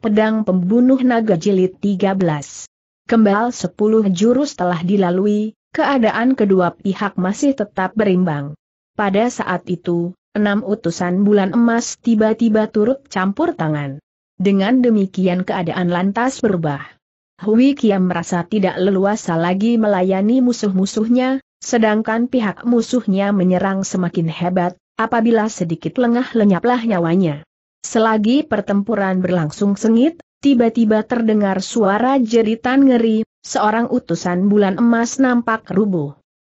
Pedang Pembunuh Naga Jilid 13. Kembal 10 jurus telah dilalui, keadaan kedua pihak masih tetap berimbang. Pada saat itu, enam utusan bulan emas tiba-tiba turut campur tangan. Dengan demikian keadaan lantas berubah. Hui Kiam merasa tidak leluasa lagi melayani musuh-musuhnya, sedangkan pihak musuhnya menyerang semakin hebat, apabila sedikit lengah lenyaplah nyawanya. Selagi pertempuran berlangsung sengit, tiba-tiba terdengar suara jeritan ngeri, seorang utusan bulan emas nampak rubuh.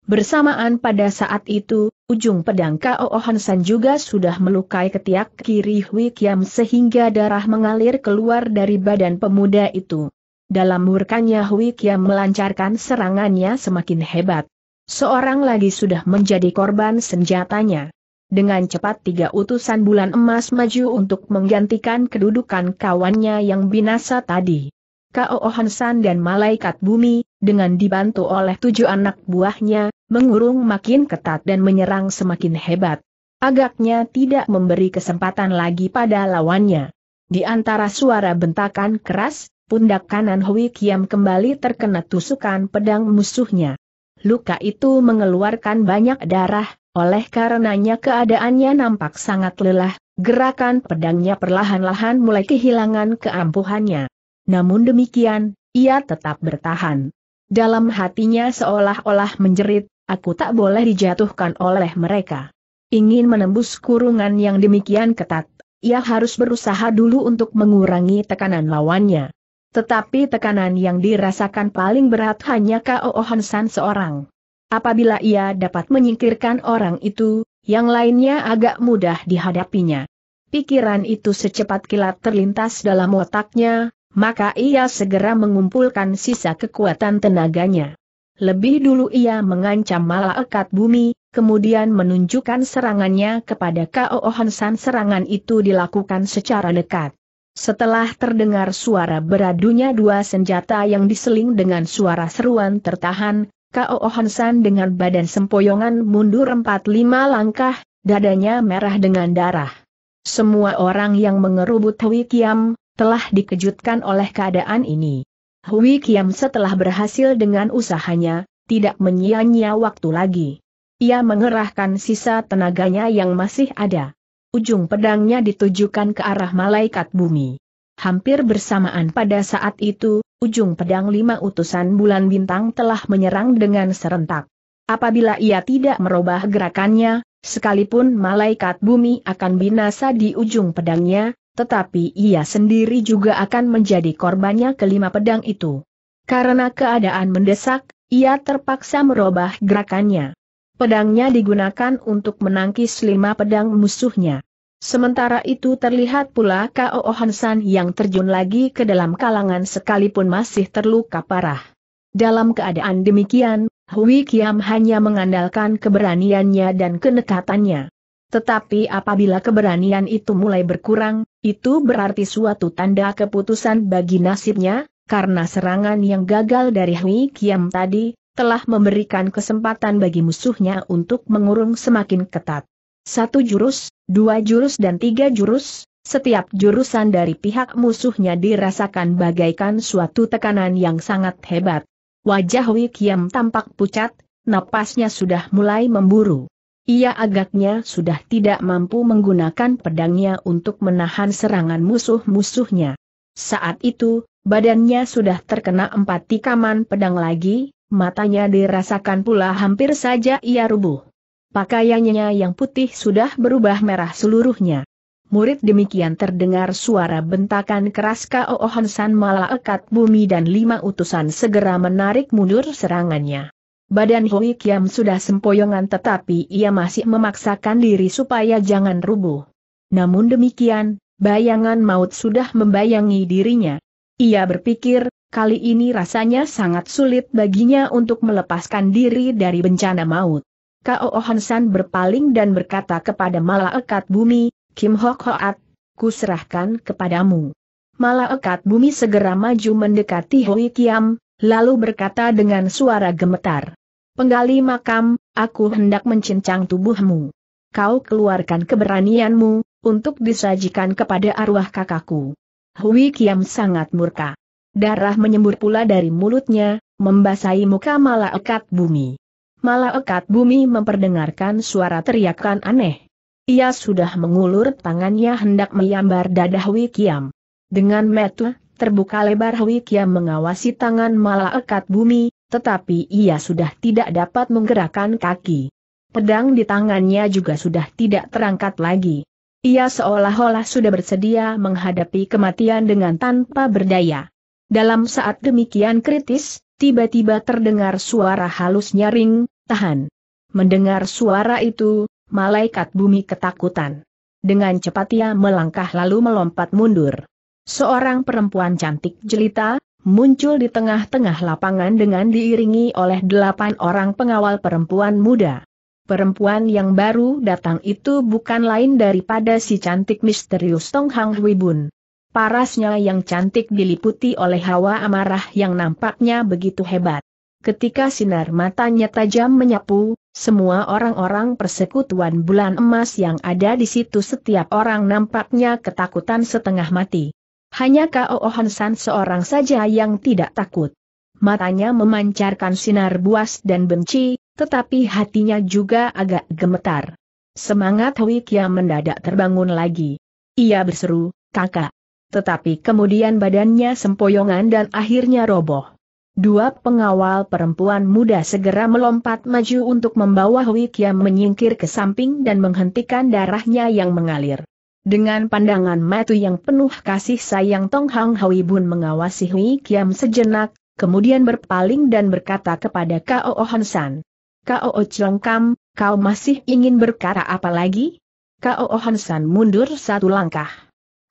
Bersamaan pada saat itu, ujung pedang K.O. Hansan juga sudah melukai ketiak kiri Hui Kiam sehingga darah mengalir keluar dari badan pemuda itu. Dalam murkanya Hui Kiam melancarkan serangannya semakin hebat. Seorang lagi sudah menjadi korban senjatanya dengan cepat tiga utusan bulan emas maju untuk menggantikan kedudukan kawannya yang binasa tadi. K.O. Hansan dan malaikat bumi, dengan dibantu oleh tujuh anak buahnya, mengurung makin ketat dan menyerang semakin hebat. Agaknya tidak memberi kesempatan lagi pada lawannya. Di antara suara bentakan keras, pundak kanan Hui Kiam kembali terkena tusukan pedang musuhnya. Luka itu mengeluarkan banyak darah, oleh karenanya keadaannya nampak sangat lelah, gerakan pedangnya perlahan-lahan mulai kehilangan keampuhannya. Namun demikian, ia tetap bertahan. Dalam hatinya seolah-olah menjerit, aku tak boleh dijatuhkan oleh mereka. Ingin menembus kurungan yang demikian ketat, ia harus berusaha dulu untuk mengurangi tekanan lawannya. Tetapi tekanan yang dirasakan paling berat hanya K.O. Hansan seorang. Apabila ia dapat menyingkirkan orang itu, yang lainnya agak mudah dihadapinya. Pikiran itu secepat kilat terlintas dalam otaknya, maka ia segera mengumpulkan sisa kekuatan tenaganya. Lebih dulu ia mengancam malaikat bumi, kemudian menunjukkan serangannya kepada Kao Hansan serangan itu dilakukan secara dekat. Setelah terdengar suara beradunya dua senjata yang diseling dengan suara seruan tertahan, Kao Hansan dengan badan sempoyongan mundur empat lima langkah, dadanya merah dengan darah. Semua orang yang mengerubut Hui Kiam, telah dikejutkan oleh keadaan ini. Hui Kiam setelah berhasil dengan usahanya, tidak menyia-nyia waktu lagi. Ia mengerahkan sisa tenaganya yang masih ada. Ujung pedangnya ditujukan ke arah malaikat bumi. Hampir bersamaan pada saat itu, ujung pedang lima utusan bulan bintang telah menyerang dengan serentak. Apabila ia tidak merubah gerakannya, sekalipun malaikat bumi akan binasa di ujung pedangnya, tetapi ia sendiri juga akan menjadi korbannya kelima pedang itu. Karena keadaan mendesak, ia terpaksa merubah gerakannya. Pedangnya digunakan untuk menangkis lima pedang musuhnya. Sementara itu terlihat pula Ko Hansan yang terjun lagi ke dalam kalangan sekalipun masih terluka parah. Dalam keadaan demikian, Hui Kiam hanya mengandalkan keberaniannya dan kenekatannya. Tetapi apabila keberanian itu mulai berkurang, itu berarti suatu tanda keputusan bagi nasibnya, karena serangan yang gagal dari Hui Kiam tadi, telah memberikan kesempatan bagi musuhnya untuk mengurung semakin ketat. Satu jurus, dua jurus dan tiga jurus, setiap jurusan dari pihak musuhnya dirasakan bagaikan suatu tekanan yang sangat hebat. Wajah Wikiam tampak pucat, napasnya sudah mulai memburu. Ia agaknya sudah tidak mampu menggunakan pedangnya untuk menahan serangan musuh-musuhnya. Saat itu, badannya sudah terkena empat tikaman pedang lagi, matanya dirasakan pula hampir saja ia rubuh. Pakaiannya yang putih sudah berubah merah seluruhnya. Murid demikian terdengar suara bentakan keras Kao malah malaikat bumi dan lima utusan segera menarik mundur serangannya. Badan Hui Kiam sudah sempoyongan tetapi ia masih memaksakan diri supaya jangan rubuh. Namun demikian, bayangan maut sudah membayangi dirinya. Ia berpikir, kali ini rasanya sangat sulit baginya untuk melepaskan diri dari bencana maut. Kao Hansan berpaling dan berkata kepada malaikat bumi, Kim Hok Hoat, kuserahkan kepadamu. Malaikat bumi segera maju mendekati Hui Kiam, lalu berkata dengan suara gemetar. Penggali makam, aku hendak mencincang tubuhmu. Kau keluarkan keberanianmu, untuk disajikan kepada arwah kakakku. Hui Kiam sangat murka. Darah menyembur pula dari mulutnya, membasahi muka malaikat bumi. Malah ekat bumi memperdengarkan suara teriakan aneh. Ia sudah mengulur tangannya hendak menyambar dadah Wikiam. Dengan metu, terbuka lebar Wikiam mengawasi tangan malah ekat bumi, tetapi ia sudah tidak dapat menggerakkan kaki. Pedang di tangannya juga sudah tidak terangkat lagi. Ia seolah-olah sudah bersedia menghadapi kematian dengan tanpa berdaya. Dalam saat demikian kritis, tiba-tiba terdengar suara halus nyaring, tahan. Mendengar suara itu, malaikat bumi ketakutan. Dengan cepat ia melangkah lalu melompat mundur. Seorang perempuan cantik jelita, muncul di tengah-tengah lapangan dengan diiringi oleh delapan orang pengawal perempuan muda. Perempuan yang baru datang itu bukan lain daripada si cantik misterius Tong Hang Wibun. Parasnya yang cantik diliputi oleh hawa amarah yang nampaknya begitu hebat. Ketika sinar matanya tajam menyapu, semua orang-orang persekutuan bulan emas yang ada di situ setiap orang nampaknya ketakutan setengah mati. Hanya Kao San seorang saja yang tidak takut. Matanya memancarkan sinar buas dan benci, tetapi hatinya juga agak gemetar. Semangat Wikia mendadak terbangun lagi. Ia berseru, kakak. Tetapi kemudian badannya sempoyongan dan akhirnya roboh. Dua pengawal perempuan muda segera melompat maju untuk membawa Hui Kiam menyingkir ke samping dan menghentikan darahnya yang mengalir. Dengan pandangan matu yang penuh kasih sayang Tong Hang Hui Bun mengawasi Hui Kiam sejenak, kemudian berpaling dan berkata kepada Kao Han San. Kao Chong kau masih ingin berkara apa lagi? Kao Han San mundur satu langkah.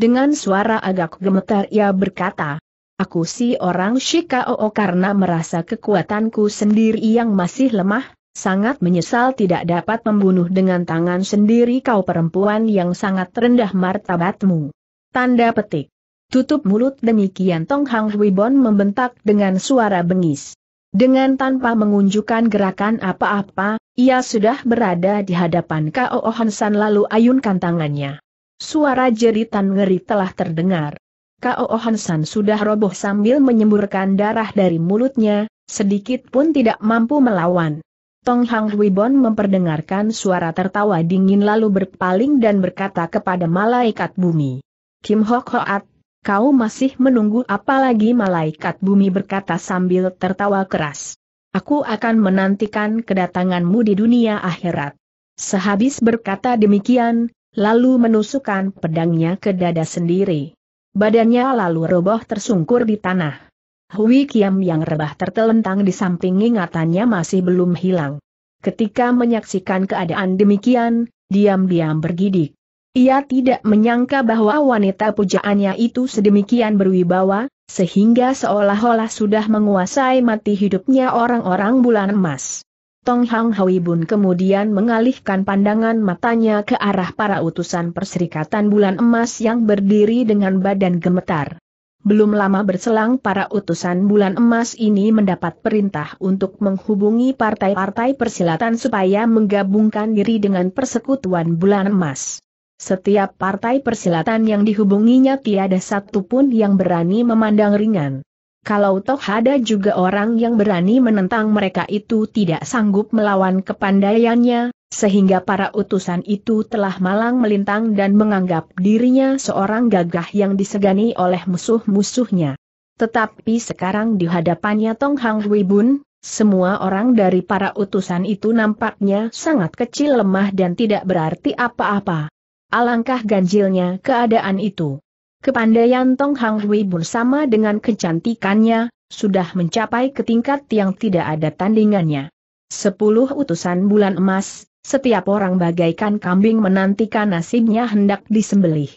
Dengan suara agak gemetar ia berkata, Aku si orang Shikao karena merasa kekuatanku sendiri yang masih lemah, sangat menyesal tidak dapat membunuh dengan tangan sendiri kau perempuan yang sangat rendah martabatmu. Tanda petik. Tutup mulut demikian Tong Hang Bon membentak dengan suara bengis. Dengan tanpa mengunjukkan gerakan apa-apa, ia sudah berada di hadapan Kao Hansan lalu ayunkan tangannya. Suara jeritan ngeri telah terdengar. K.O. Hansan sudah roboh sambil menyemburkan darah dari mulutnya, sedikit pun tidak mampu melawan. Tong Hang Bon memperdengarkan suara tertawa dingin lalu berpaling dan berkata kepada malaikat bumi. Kim Hok Hoat, kau masih menunggu apalagi malaikat bumi berkata sambil tertawa keras. Aku akan menantikan kedatanganmu di dunia akhirat. Sehabis berkata demikian, lalu menusukkan pedangnya ke dada sendiri. Badannya lalu roboh tersungkur di tanah. Hui Kiam yang rebah tertelentang di samping ingatannya masih belum hilang. Ketika menyaksikan keadaan demikian, diam-diam bergidik. Ia tidak menyangka bahwa wanita pujaannya itu sedemikian berwibawa, sehingga seolah-olah sudah menguasai mati hidupnya orang-orang bulan emas. Tong Hang Hui Bun kemudian mengalihkan pandangan matanya ke arah para utusan Perserikatan Bulan Emas yang berdiri dengan badan gemetar. Belum lama berselang para utusan Bulan Emas ini mendapat perintah untuk menghubungi partai-partai persilatan supaya menggabungkan diri dengan Persekutuan Bulan Emas. Setiap partai persilatan yang dihubunginya tiada satupun yang berani memandang ringan kalau toh ada juga orang yang berani menentang mereka itu tidak sanggup melawan kepandaiannya, sehingga para utusan itu telah malang melintang dan menganggap dirinya seorang gagah yang disegani oleh musuh-musuhnya. Tetapi sekarang di hadapannya Tong Hang Hui Bun, semua orang dari para utusan itu nampaknya sangat kecil lemah dan tidak berarti apa-apa. Alangkah ganjilnya keadaan itu. Kepandaian Tong Hang Hui bersama dengan kecantikannya, sudah mencapai ke tingkat yang tidak ada tandingannya. Sepuluh utusan bulan emas, setiap orang bagaikan kambing menantikan nasibnya hendak disembelih.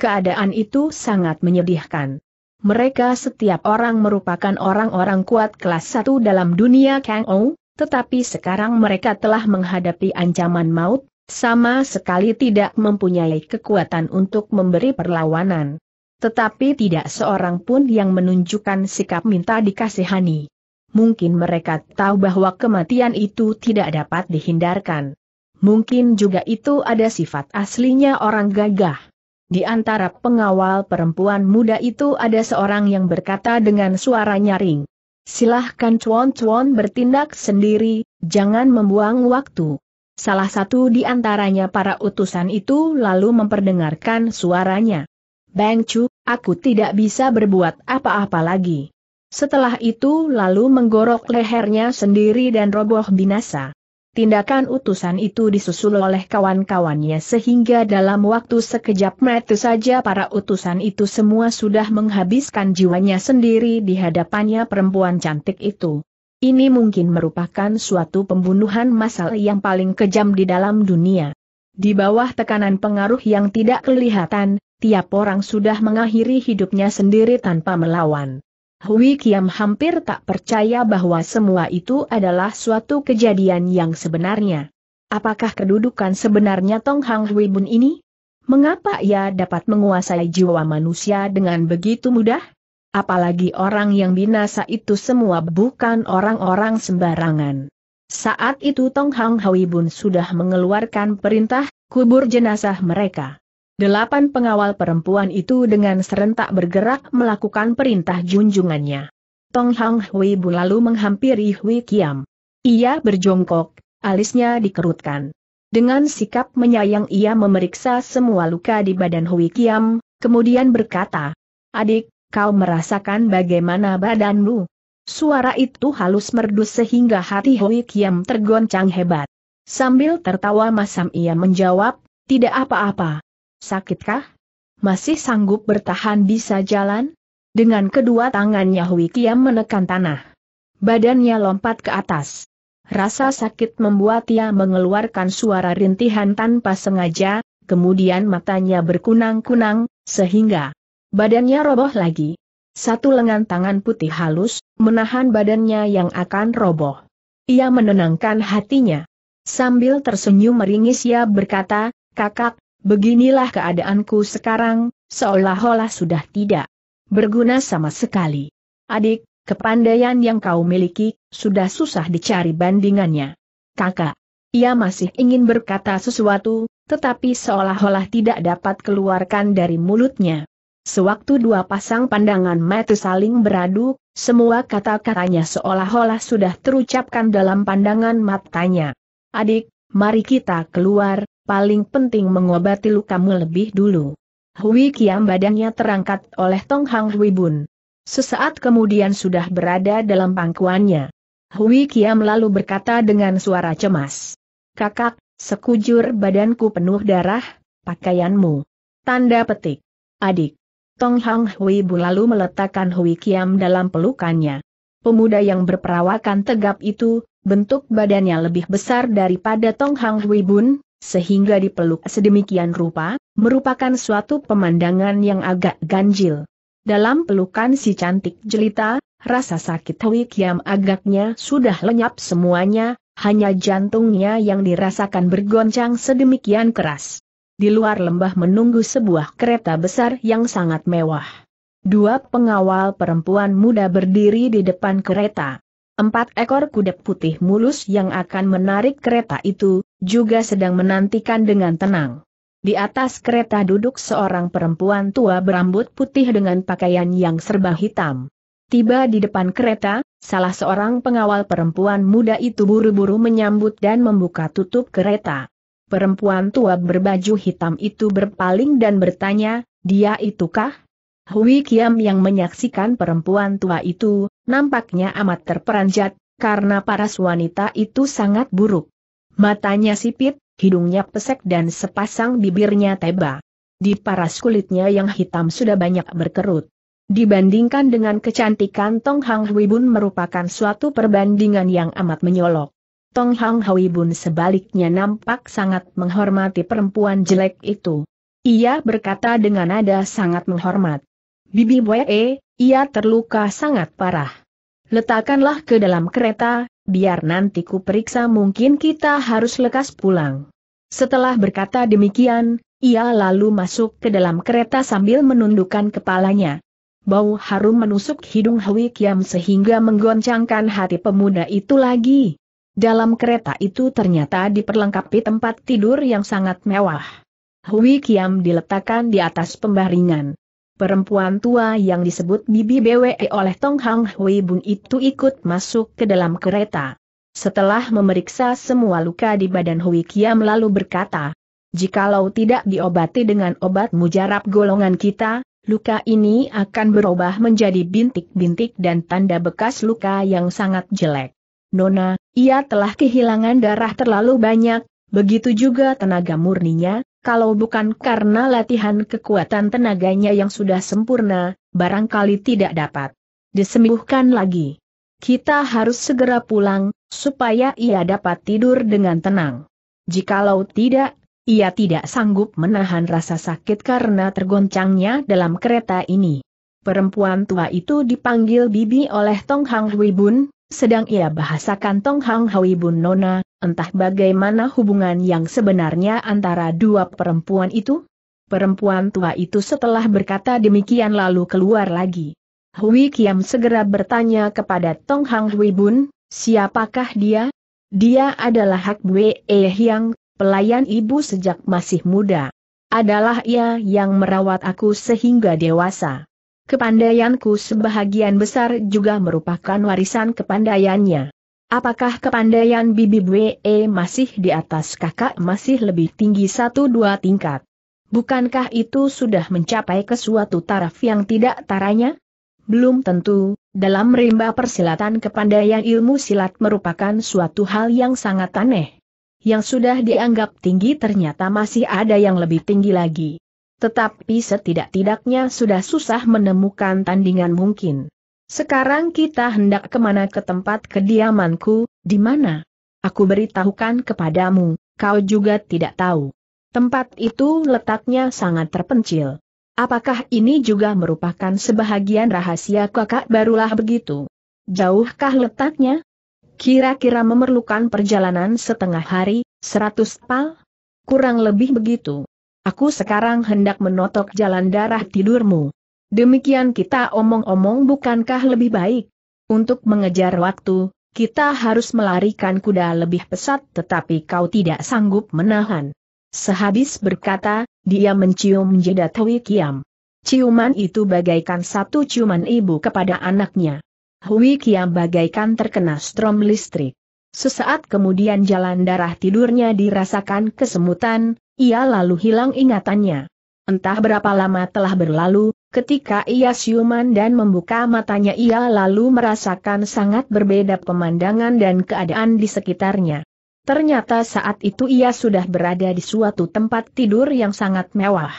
Keadaan itu sangat menyedihkan. Mereka setiap orang merupakan orang-orang kuat kelas satu dalam dunia Kang Ou, tetapi sekarang mereka telah menghadapi ancaman maut, sama sekali tidak mempunyai kekuatan untuk memberi perlawanan. Tetapi tidak seorang pun yang menunjukkan sikap minta dikasihani. Mungkin mereka tahu bahwa kematian itu tidak dapat dihindarkan. Mungkin juga itu ada sifat aslinya orang gagah. Di antara pengawal perempuan muda itu ada seorang yang berkata dengan suara nyaring. Silahkan cuan-cuan bertindak sendiri, jangan membuang waktu. Salah satu di antaranya para utusan itu lalu memperdengarkan suaranya. Bang Chu, aku tidak bisa berbuat apa-apa lagi. Setelah itu lalu menggorok lehernya sendiri dan roboh binasa. Tindakan utusan itu disusul oleh kawan-kawannya sehingga dalam waktu sekejap mata saja para utusan itu semua sudah menghabiskan jiwanya sendiri di hadapannya perempuan cantik itu. Ini mungkin merupakan suatu pembunuhan massal yang paling kejam di dalam dunia. Di bawah tekanan pengaruh yang tidak kelihatan, tiap orang sudah mengakhiri hidupnya sendiri tanpa melawan. Hui Kiam hampir tak percaya bahwa semua itu adalah suatu kejadian yang sebenarnya. Apakah kedudukan sebenarnya Tong Hang Hui Bun ini? Mengapa ia dapat menguasai jiwa manusia dengan begitu mudah? Apalagi orang yang binasa itu semua bukan orang-orang sembarangan. Saat itu Tong Hang Hui Bun sudah mengeluarkan perintah, kubur jenazah mereka. Delapan pengawal perempuan itu dengan serentak bergerak melakukan perintah junjungannya. Tong Hang Hui Bun lalu menghampiri Hui Kiam. Ia berjongkok, alisnya dikerutkan. Dengan sikap menyayang ia memeriksa semua luka di badan Hui Kiam, kemudian berkata, Adik, kau merasakan bagaimana badanmu? Suara itu halus merdu sehingga hati Hui Kiam tergoncang hebat. Sambil tertawa masam ia menjawab, tidak apa-apa. Sakitkah? Masih sanggup bertahan bisa jalan? Dengan kedua tangannya Hui Kiam menekan tanah. Badannya lompat ke atas. Rasa sakit membuat ia mengeluarkan suara rintihan tanpa sengaja, kemudian matanya berkunang-kunang, sehingga Badannya roboh lagi. Satu lengan tangan putih halus, menahan badannya yang akan roboh. Ia menenangkan hatinya. Sambil tersenyum meringis ia berkata, kakak, beginilah keadaanku sekarang, seolah-olah sudah tidak berguna sama sekali. Adik, kepandaian yang kau miliki, sudah susah dicari bandingannya. Kakak, ia masih ingin berkata sesuatu, tetapi seolah-olah tidak dapat keluarkan dari mulutnya. Sewaktu dua pasang pandangan mata saling beradu, semua kata-katanya seolah-olah sudah terucapkan dalam pandangan matanya. Adik, mari kita keluar, paling penting mengobati lukamu lebih dulu. Hui Kiam badannya terangkat oleh Tong Hang Hui Bun. Sesaat kemudian sudah berada dalam pangkuannya. Hui Kiam lalu berkata dengan suara cemas. Kakak, sekujur badanku penuh darah, pakaianmu. Tanda petik. Adik. Tong Hang Hui Bu lalu meletakkan Hui Kiam dalam pelukannya. Pemuda yang berperawakan tegap itu, bentuk badannya lebih besar daripada Tong Hang Hui Bun, sehingga dipeluk sedemikian rupa, merupakan suatu pemandangan yang agak ganjil. Dalam pelukan si cantik jelita, rasa sakit Hui Kiam agaknya sudah lenyap semuanya, hanya jantungnya yang dirasakan bergoncang sedemikian keras di luar lembah menunggu sebuah kereta besar yang sangat mewah. Dua pengawal perempuan muda berdiri di depan kereta. Empat ekor kuda putih mulus yang akan menarik kereta itu, juga sedang menantikan dengan tenang. Di atas kereta duduk seorang perempuan tua berambut putih dengan pakaian yang serba hitam. Tiba di depan kereta, salah seorang pengawal perempuan muda itu buru-buru menyambut dan membuka tutup kereta perempuan tua berbaju hitam itu berpaling dan bertanya, dia itukah? Hui Kiam yang menyaksikan perempuan tua itu, nampaknya amat terperanjat, karena paras wanita itu sangat buruk. Matanya sipit, hidungnya pesek dan sepasang bibirnya teba. Di paras kulitnya yang hitam sudah banyak berkerut. Dibandingkan dengan kecantikan Tong Hang Hui Bun merupakan suatu perbandingan yang amat menyolok. Tong Hang Hui Bun sebaliknya nampak sangat menghormati perempuan jelek itu. Ia berkata dengan nada sangat menghormat. Bibi Wee, eh, ia terluka sangat parah. Letakkanlah ke dalam kereta, biar nanti ku periksa mungkin kita harus lekas pulang. Setelah berkata demikian, ia lalu masuk ke dalam kereta sambil menundukkan kepalanya. Bau harum menusuk hidung Hui Kiam sehingga menggoncangkan hati pemuda itu lagi. Dalam kereta itu ternyata diperlengkapi tempat tidur yang sangat mewah. Hui Kiam diletakkan di atas pembaringan. Perempuan tua yang disebut Bibi BWE oleh Tong Hang Hui Bun itu ikut masuk ke dalam kereta. Setelah memeriksa semua luka di badan Hui Kiam lalu berkata, Jikalau tidak diobati dengan obat mujarab golongan kita, luka ini akan berubah menjadi bintik-bintik dan tanda bekas luka yang sangat jelek. Nona, ia telah kehilangan darah terlalu banyak, begitu juga tenaga murninya, kalau bukan karena latihan kekuatan tenaganya yang sudah sempurna, barangkali tidak dapat disembuhkan lagi. Kita harus segera pulang, supaya ia dapat tidur dengan tenang. Jikalau tidak, ia tidak sanggup menahan rasa sakit karena tergoncangnya dalam kereta ini. Perempuan tua itu dipanggil Bibi oleh Tong Hang Hui Bun, sedang ia bahasakan Tong Hang Hui Bun Nona, entah bagaimana hubungan yang sebenarnya antara dua perempuan itu? Perempuan tua itu setelah berkata demikian lalu keluar lagi. Hui Kiam segera bertanya kepada Tong Hang Hui Bun, siapakah dia? Dia adalah Hak Bwe E Hyang, pelayan ibu sejak masih muda. Adalah ia yang merawat aku sehingga dewasa kepandaianku sebahagian besar juga merupakan warisan kepandaiannya. Apakah kepandaian Bibi Bwe masih di atas kakak masih lebih tinggi satu dua tingkat? Bukankah itu sudah mencapai ke suatu taraf yang tidak taranya? Belum tentu, dalam rimba persilatan kepandaian ilmu silat merupakan suatu hal yang sangat aneh. Yang sudah dianggap tinggi ternyata masih ada yang lebih tinggi lagi. Tetapi setidak-tidaknya sudah susah menemukan tandingan mungkin. Sekarang kita hendak kemana ke tempat kediamanku, di mana? Aku beritahukan kepadamu, kau juga tidak tahu. Tempat itu letaknya sangat terpencil. Apakah ini juga merupakan sebahagian rahasia kakak barulah begitu? Jauhkah letaknya? Kira-kira memerlukan perjalanan setengah hari, seratus pal? Kurang lebih begitu. Aku sekarang hendak menotok jalan darah tidurmu. Demikian kita omong-omong bukankah lebih baik? Untuk mengejar waktu, kita harus melarikan kuda lebih pesat tetapi kau tidak sanggup menahan. Sehabis berkata, dia mencium jeda Twi Ciuman itu bagaikan satu ciuman ibu kepada anaknya. Hui Kiam bagaikan terkena strom listrik. Sesaat kemudian jalan darah tidurnya dirasakan kesemutan, ia lalu hilang ingatannya. Entah berapa lama telah berlalu, ketika ia siuman dan membuka matanya ia lalu merasakan sangat berbeda pemandangan dan keadaan di sekitarnya. Ternyata saat itu ia sudah berada di suatu tempat tidur yang sangat mewah.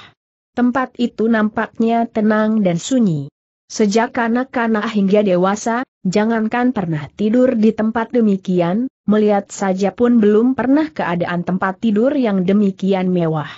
Tempat itu nampaknya tenang dan sunyi. Sejak kanak-kanak hingga dewasa, jangankan pernah tidur di tempat demikian, melihat saja pun belum pernah keadaan tempat tidur yang demikian mewah.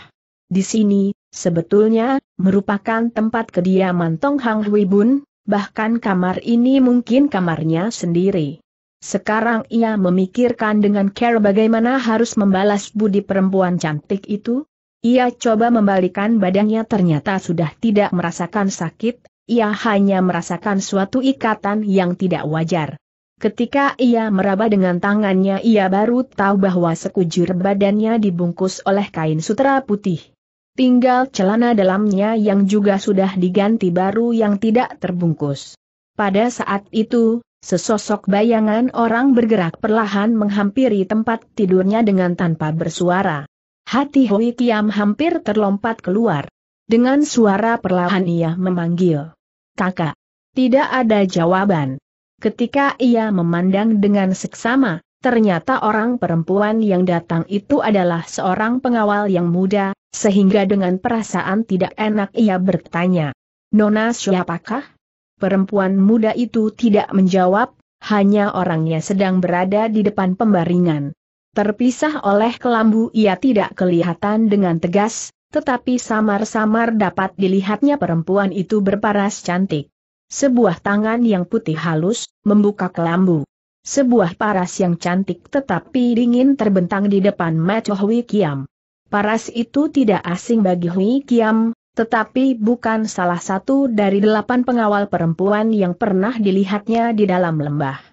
Di sini, sebetulnya, merupakan tempat kediaman Tong Hang Hui Bun, bahkan kamar ini mungkin kamarnya sendiri. Sekarang ia memikirkan dengan care bagaimana harus membalas budi perempuan cantik itu. Ia coba membalikan badannya ternyata sudah tidak merasakan sakit, ia hanya merasakan suatu ikatan yang tidak wajar. Ketika ia meraba dengan tangannya ia baru tahu bahwa sekujur badannya dibungkus oleh kain sutra putih. Tinggal celana dalamnya yang juga sudah diganti baru yang tidak terbungkus. Pada saat itu, sesosok bayangan orang bergerak perlahan menghampiri tempat tidurnya dengan tanpa bersuara. Hati Hoi Kiam hampir terlompat keluar. Dengan suara perlahan ia memanggil kakak. Tidak ada jawaban. Ketika ia memandang dengan seksama, ternyata orang perempuan yang datang itu adalah seorang pengawal yang muda, sehingga dengan perasaan tidak enak ia bertanya. Nona siapakah? Perempuan muda itu tidak menjawab, hanya orangnya sedang berada di depan pembaringan. Terpisah oleh kelambu ia tidak kelihatan dengan tegas, tetapi samar-samar dapat dilihatnya perempuan itu berparas cantik. Sebuah tangan yang putih halus, membuka kelambu. Sebuah paras yang cantik tetapi dingin terbentang di depan mata Hui Kiam. Paras itu tidak asing bagi Hui Kiam, tetapi bukan salah satu dari delapan pengawal perempuan yang pernah dilihatnya di dalam lembah.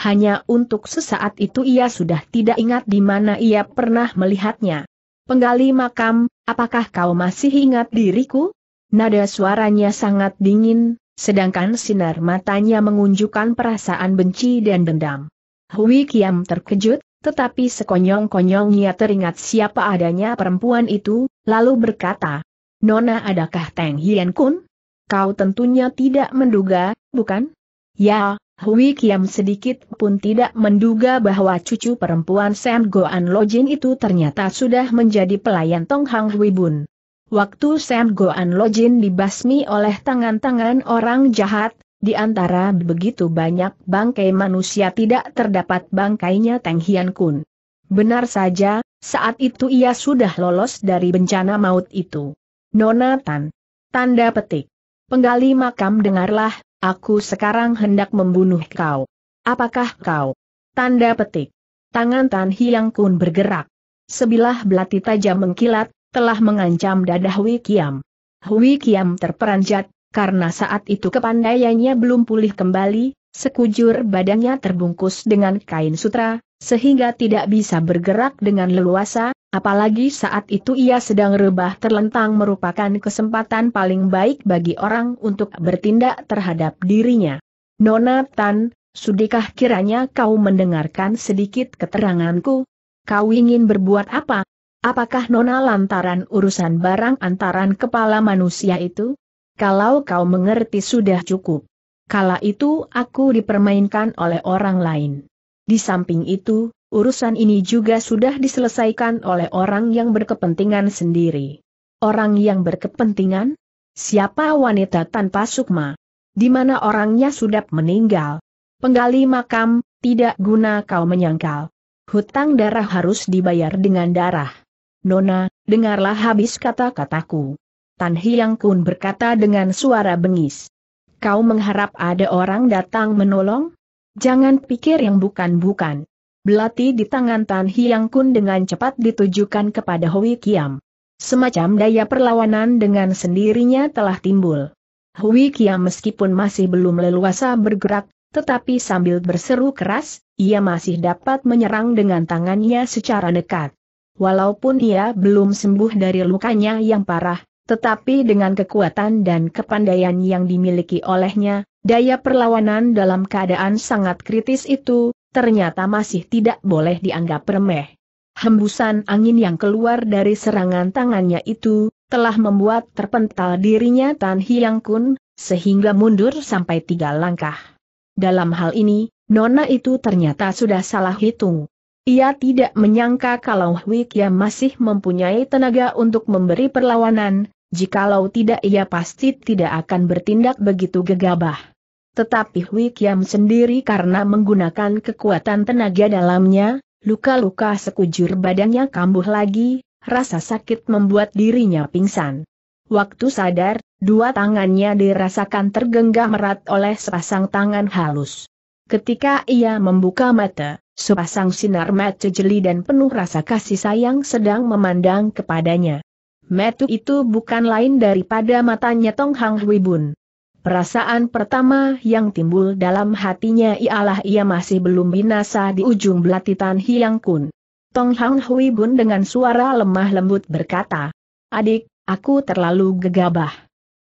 Hanya untuk sesaat itu ia sudah tidak ingat di mana ia pernah melihatnya. Penggali makam, apakah kau masih ingat diriku? Nada suaranya sangat dingin, sedangkan sinar matanya mengunjukkan perasaan benci dan dendam. Hui Kiam terkejut, tetapi sekonyong-konyongnya teringat siapa adanya perempuan itu, lalu berkata, Nona adakah Teng Hien Kun? Kau tentunya tidak menduga, bukan? Ya, Hui Kiam sedikit pun tidak menduga bahwa cucu perempuan Sam Goan Lojin itu ternyata sudah menjadi pelayan Tong Hang Hui Bun. Waktu Sam Goan Lojin dibasmi oleh tangan-tangan orang jahat, di antara begitu banyak bangkai manusia tidak terdapat bangkainya Teng Hian Kun. Benar saja, saat itu ia sudah lolos dari bencana maut itu. Nona Tan. Tanda petik. Penggali makam dengarlah, Aku sekarang hendak membunuh kau. Apakah kau? Tanda petik. Tangan Tan Hiang Kun bergerak. Sebilah belati tajam mengkilat, telah mengancam dada Hui Kiam. Hui Kiam terperanjat, karena saat itu kepandaiannya belum pulih kembali, sekujur badannya terbungkus dengan kain sutra, sehingga tidak bisa bergerak dengan leluasa, Apalagi saat itu ia sedang rebah terlentang merupakan kesempatan paling baik bagi orang untuk bertindak terhadap dirinya. Nona Tan, sudikah kiranya kau mendengarkan sedikit keteranganku? Kau ingin berbuat apa? Apakah Nona lantaran urusan barang antaran kepala manusia itu? Kalau kau mengerti sudah cukup. Kala itu aku dipermainkan oleh orang lain. Di samping itu, urusan ini juga sudah diselesaikan oleh orang yang berkepentingan sendiri. Orang yang berkepentingan? Siapa wanita tanpa sukma? Di mana orangnya sudah meninggal? Penggali makam, tidak guna kau menyangkal. Hutang darah harus dibayar dengan darah. Nona, dengarlah habis kata-kataku. Tan Hiang Kun berkata dengan suara bengis. Kau mengharap ada orang datang menolong? Jangan pikir yang bukan-bukan. Belati di tangan Tan Hiang Kun dengan cepat ditujukan kepada Hui Kiam. Semacam daya perlawanan dengan sendirinya telah timbul. Hui Kiam meskipun masih belum leluasa bergerak, tetapi sambil berseru keras, ia masih dapat menyerang dengan tangannya secara dekat. Walaupun ia belum sembuh dari lukanya yang parah, tetapi dengan kekuatan dan kepandaian yang dimiliki olehnya, daya perlawanan dalam keadaan sangat kritis itu, ternyata masih tidak boleh dianggap remeh. Hembusan angin yang keluar dari serangan tangannya itu, telah membuat terpental dirinya Tan Hiang Kun, sehingga mundur sampai tiga langkah. Dalam hal ini, Nona itu ternyata sudah salah hitung. Ia tidak menyangka kalau Hui yang masih mempunyai tenaga untuk memberi perlawanan, jikalau tidak ia pasti tidak akan bertindak begitu gegabah. Tetapi Hui Kiam sendiri karena menggunakan kekuatan tenaga dalamnya, luka-luka sekujur badannya kambuh lagi, rasa sakit membuat dirinya pingsan. Waktu sadar, dua tangannya dirasakan tergenggam erat oleh sepasang tangan halus. Ketika ia membuka mata, sepasang sinar mata jeli dan penuh rasa kasih sayang sedang memandang kepadanya. Metu itu bukan lain daripada matanya Tong Hang Hui Bun. Perasaan pertama yang timbul dalam hatinya ialah ia masih belum binasa di ujung belatitan Hiang Kun. Tong Hang Hui Bun dengan suara lemah lembut berkata, Adik, aku terlalu gegabah.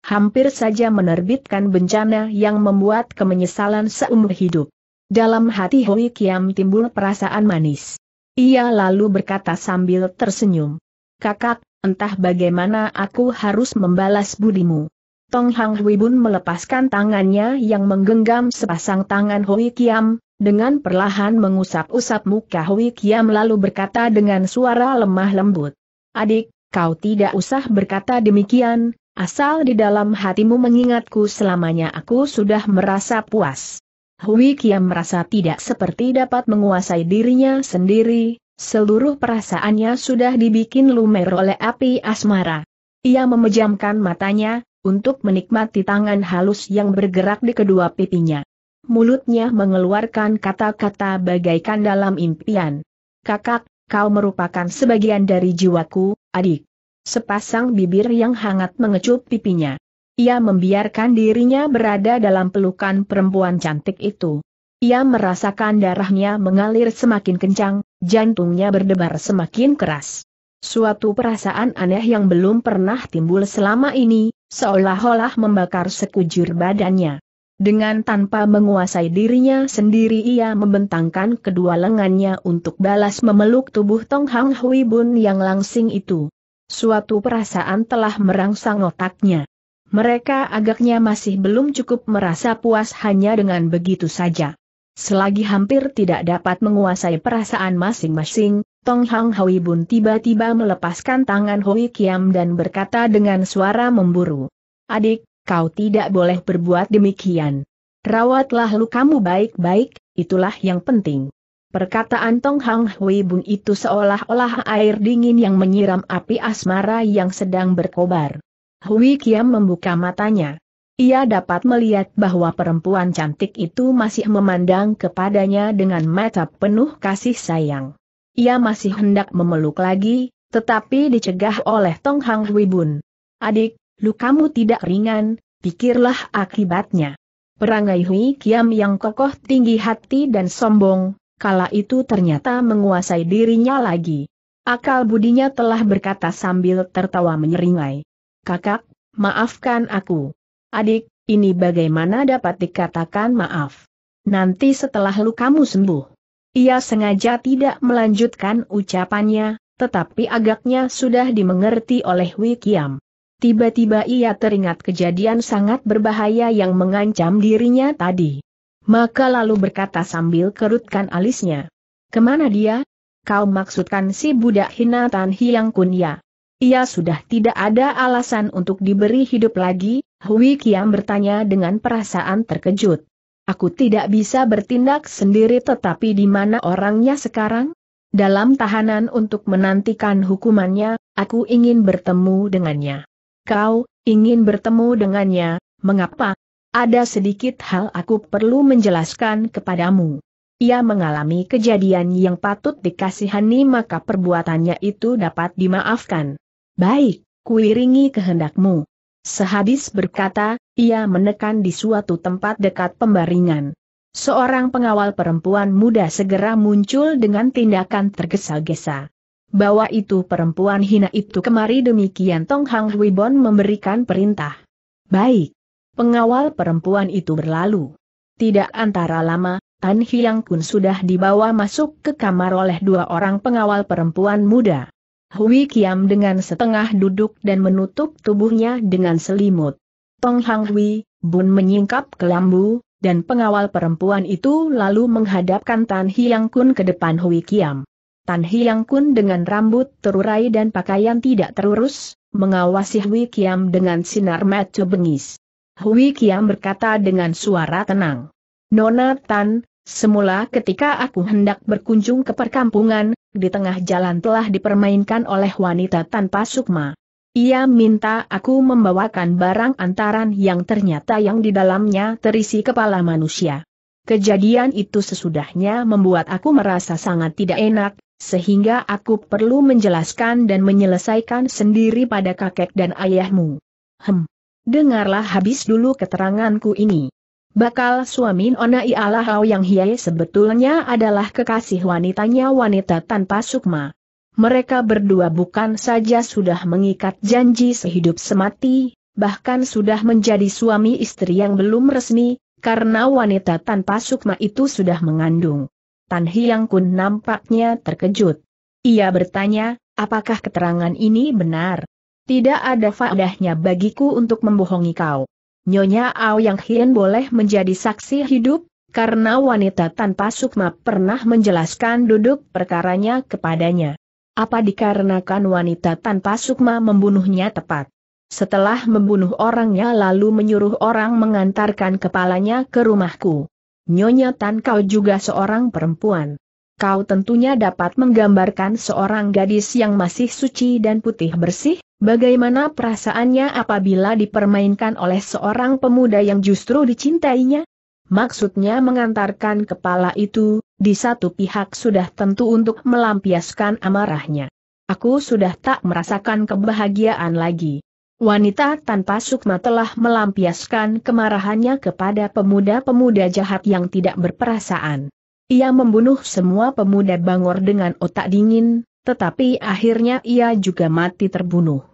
Hampir saja menerbitkan bencana yang membuat kemenyesalan seumur hidup. Dalam hati Hui Kiam timbul perasaan manis. Ia lalu berkata sambil tersenyum. Kakak, entah bagaimana aku harus membalas budimu. Tong Hang Hui Bun melepaskan tangannya yang menggenggam sepasang tangan Hui Kiam, dengan perlahan mengusap-usap muka Hui Kiam lalu berkata dengan suara lemah lembut. Adik, kau tidak usah berkata demikian, asal di dalam hatimu mengingatku selamanya aku sudah merasa puas. Hui Kiam merasa tidak seperti dapat menguasai dirinya sendiri, seluruh perasaannya sudah dibikin lumer oleh api asmara. Ia memejamkan matanya, untuk menikmati tangan halus yang bergerak di kedua pipinya. Mulutnya mengeluarkan kata-kata bagaikan dalam impian. Kakak, kau merupakan sebagian dari jiwaku, adik. Sepasang bibir yang hangat mengecup pipinya. Ia membiarkan dirinya berada dalam pelukan perempuan cantik itu. Ia merasakan darahnya mengalir semakin kencang, jantungnya berdebar semakin keras. Suatu perasaan aneh yang belum pernah timbul selama ini, seolah-olah membakar sekujur badannya. Dengan tanpa menguasai dirinya sendiri ia membentangkan kedua lengannya untuk balas memeluk tubuh Tong Hang Hui Bun yang langsing itu. Suatu perasaan telah merangsang otaknya. Mereka agaknya masih belum cukup merasa puas hanya dengan begitu saja. Selagi hampir tidak dapat menguasai perasaan masing-masing, Tong Hang Hui Bun tiba-tiba melepaskan tangan Hui Kiam dan berkata dengan suara memburu. Adik, kau tidak boleh berbuat demikian. Rawatlah lukamu baik-baik, itulah yang penting. Perkataan Tong Hang Hui Bun itu seolah-olah air dingin yang menyiram api asmara yang sedang berkobar. Hui Kiam membuka matanya. Ia dapat melihat bahwa perempuan cantik itu masih memandang kepadanya dengan mata penuh kasih sayang. Ia masih hendak memeluk lagi, tetapi dicegah oleh Tong Hang Hui Bun. Adik, lukamu tidak ringan, pikirlah akibatnya. Perangai Hui Kiam yang kokoh tinggi hati dan sombong, kala itu ternyata menguasai dirinya lagi. Akal budinya telah berkata sambil tertawa menyeringai. Kakak, maafkan aku. Adik, ini bagaimana dapat dikatakan maaf? Nanti setelah lukamu sembuh. Ia sengaja tidak melanjutkan ucapannya, tetapi agaknya sudah dimengerti oleh Wikiam. Tiba-tiba ia teringat kejadian sangat berbahaya yang mengancam dirinya tadi. Maka lalu berkata sambil kerutkan alisnya. Kemana dia? Kau maksudkan si budak hina Hinatan Hyang Kunya. Ia sudah tidak ada alasan untuk diberi hidup lagi, Hui Kiam bertanya dengan perasaan terkejut. Aku tidak bisa bertindak sendiri tetapi di mana orangnya sekarang? Dalam tahanan untuk menantikan hukumannya, aku ingin bertemu dengannya. Kau, ingin bertemu dengannya, mengapa? Ada sedikit hal aku perlu menjelaskan kepadamu. Ia mengalami kejadian yang patut dikasihani maka perbuatannya itu dapat dimaafkan. Baik, kuiringi kehendakmu. Sehabis berkata, ia menekan di suatu tempat dekat pembaringan. Seorang pengawal perempuan muda segera muncul dengan tindakan tergesa-gesa. Bawa itu perempuan hina itu kemari demikian Tong Hang Bon memberikan perintah. Baik. Pengawal perempuan itu berlalu. Tidak antara lama, Tan Hiang Kun sudah dibawa masuk ke kamar oleh dua orang pengawal perempuan muda. Hui Kiam dengan setengah duduk dan menutup tubuhnya dengan selimut. Tong Hang Hui, Bun menyingkap kelambu, dan pengawal perempuan itu lalu menghadapkan Tan Hiang Kun ke depan Hui Kiam. Tan Hiang Kun dengan rambut terurai dan pakaian tidak terurus, mengawasi Hui Kiam dengan sinar mata bengis. Hui Kiam berkata dengan suara tenang. Nona Tan, semula ketika aku hendak berkunjung ke perkampungan, di tengah jalan telah dipermainkan oleh wanita tanpa sukma. Ia minta aku membawakan barang antaran yang ternyata yang di dalamnya terisi kepala manusia. Kejadian itu sesudahnya membuat aku merasa sangat tidak enak, sehingga aku perlu menjelaskan dan menyelesaikan sendiri pada kakek dan ayahmu. Hem. Dengarlah habis dulu keteranganku ini. Bakal suami Nona ialah Hao Yang Hie sebetulnya adalah kekasih wanitanya wanita tanpa sukma. Mereka berdua bukan saja sudah mengikat janji sehidup semati, bahkan sudah menjadi suami istri yang belum resmi, karena wanita tanpa sukma itu sudah mengandung. Tan Hiang Kun nampaknya terkejut. Ia bertanya, apakah keterangan ini benar? Tidak ada faedahnya bagiku untuk membohongi kau. Nyonya Ao Yang Hien boleh menjadi saksi hidup, karena wanita tanpa sukma pernah menjelaskan duduk perkaranya kepadanya. Apa dikarenakan wanita tanpa sukma membunuhnya tepat? Setelah membunuh orangnya lalu menyuruh orang mengantarkan kepalanya ke rumahku. Nyonya Tan Kau juga seorang perempuan kau tentunya dapat menggambarkan seorang gadis yang masih suci dan putih bersih, bagaimana perasaannya apabila dipermainkan oleh seorang pemuda yang justru dicintainya? Maksudnya mengantarkan kepala itu, di satu pihak sudah tentu untuk melampiaskan amarahnya. Aku sudah tak merasakan kebahagiaan lagi. Wanita tanpa sukma telah melampiaskan kemarahannya kepada pemuda-pemuda jahat yang tidak berperasaan. Ia membunuh semua pemuda Bangor dengan otak dingin, tetapi akhirnya ia juga mati terbunuh.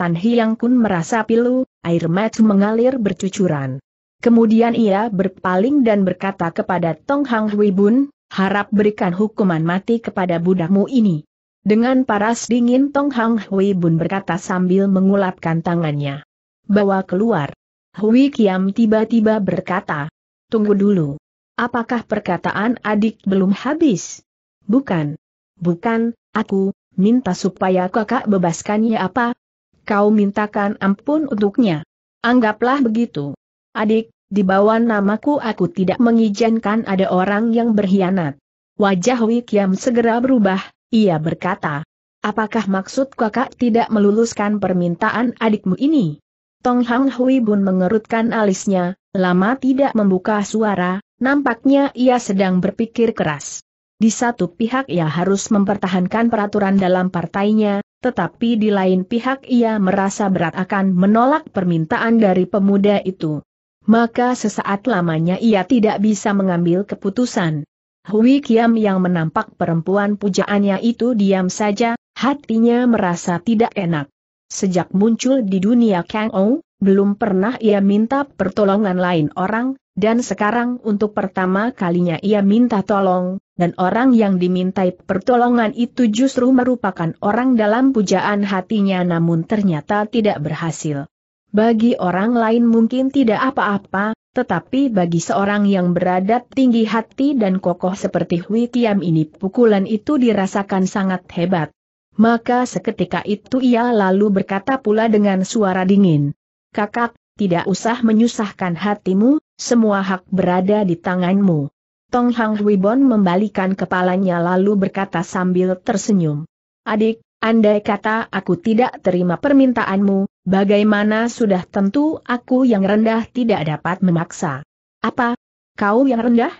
Tan Hiang Kun merasa pilu, air mata mengalir bercucuran. Kemudian ia berpaling dan berkata kepada Tong Hang Hui Bun, harap berikan hukuman mati kepada budakmu ini. Dengan paras dingin Tong Hang Hui Bun berkata sambil mengulapkan tangannya. Bawa keluar. Hui Kiam tiba-tiba berkata, tunggu dulu. Apakah perkataan adik belum habis? Bukan. Bukan, aku, minta supaya kakak bebaskannya apa? Kau mintakan ampun untuknya. Anggaplah begitu. Adik, di bawah namaku aku tidak mengizinkan ada orang yang berkhianat. Wajah Wikiam segera berubah, ia berkata. Apakah maksud kakak tidak meluluskan permintaan adikmu ini? Tong Hang Hui Bun mengerutkan alisnya, lama tidak membuka suara, Nampaknya ia sedang berpikir keras. Di satu pihak ia harus mempertahankan peraturan dalam partainya, tetapi di lain pihak ia merasa berat akan menolak permintaan dari pemuda itu. Maka sesaat lamanya ia tidak bisa mengambil keputusan. Hui Kiam yang menampak perempuan pujaannya itu diam saja, hatinya merasa tidak enak. Sejak muncul di dunia Kang Ou, belum pernah ia minta pertolongan lain orang, dan sekarang untuk pertama kalinya ia minta tolong, dan orang yang dimintai pertolongan itu justru merupakan orang dalam pujaan hatinya namun ternyata tidak berhasil. Bagi orang lain mungkin tidak apa-apa, tetapi bagi seorang yang beradat tinggi hati dan kokoh seperti Hui Tiam ini pukulan itu dirasakan sangat hebat. Maka seketika itu ia lalu berkata pula dengan suara dingin. Kakak, tidak usah menyusahkan hatimu, semua hak berada di tanganmu. Tong Hang Bon membalikan kepalanya lalu berkata sambil tersenyum. Adik, andai kata aku tidak terima permintaanmu, bagaimana sudah tentu aku yang rendah tidak dapat memaksa. Apa? Kau yang rendah?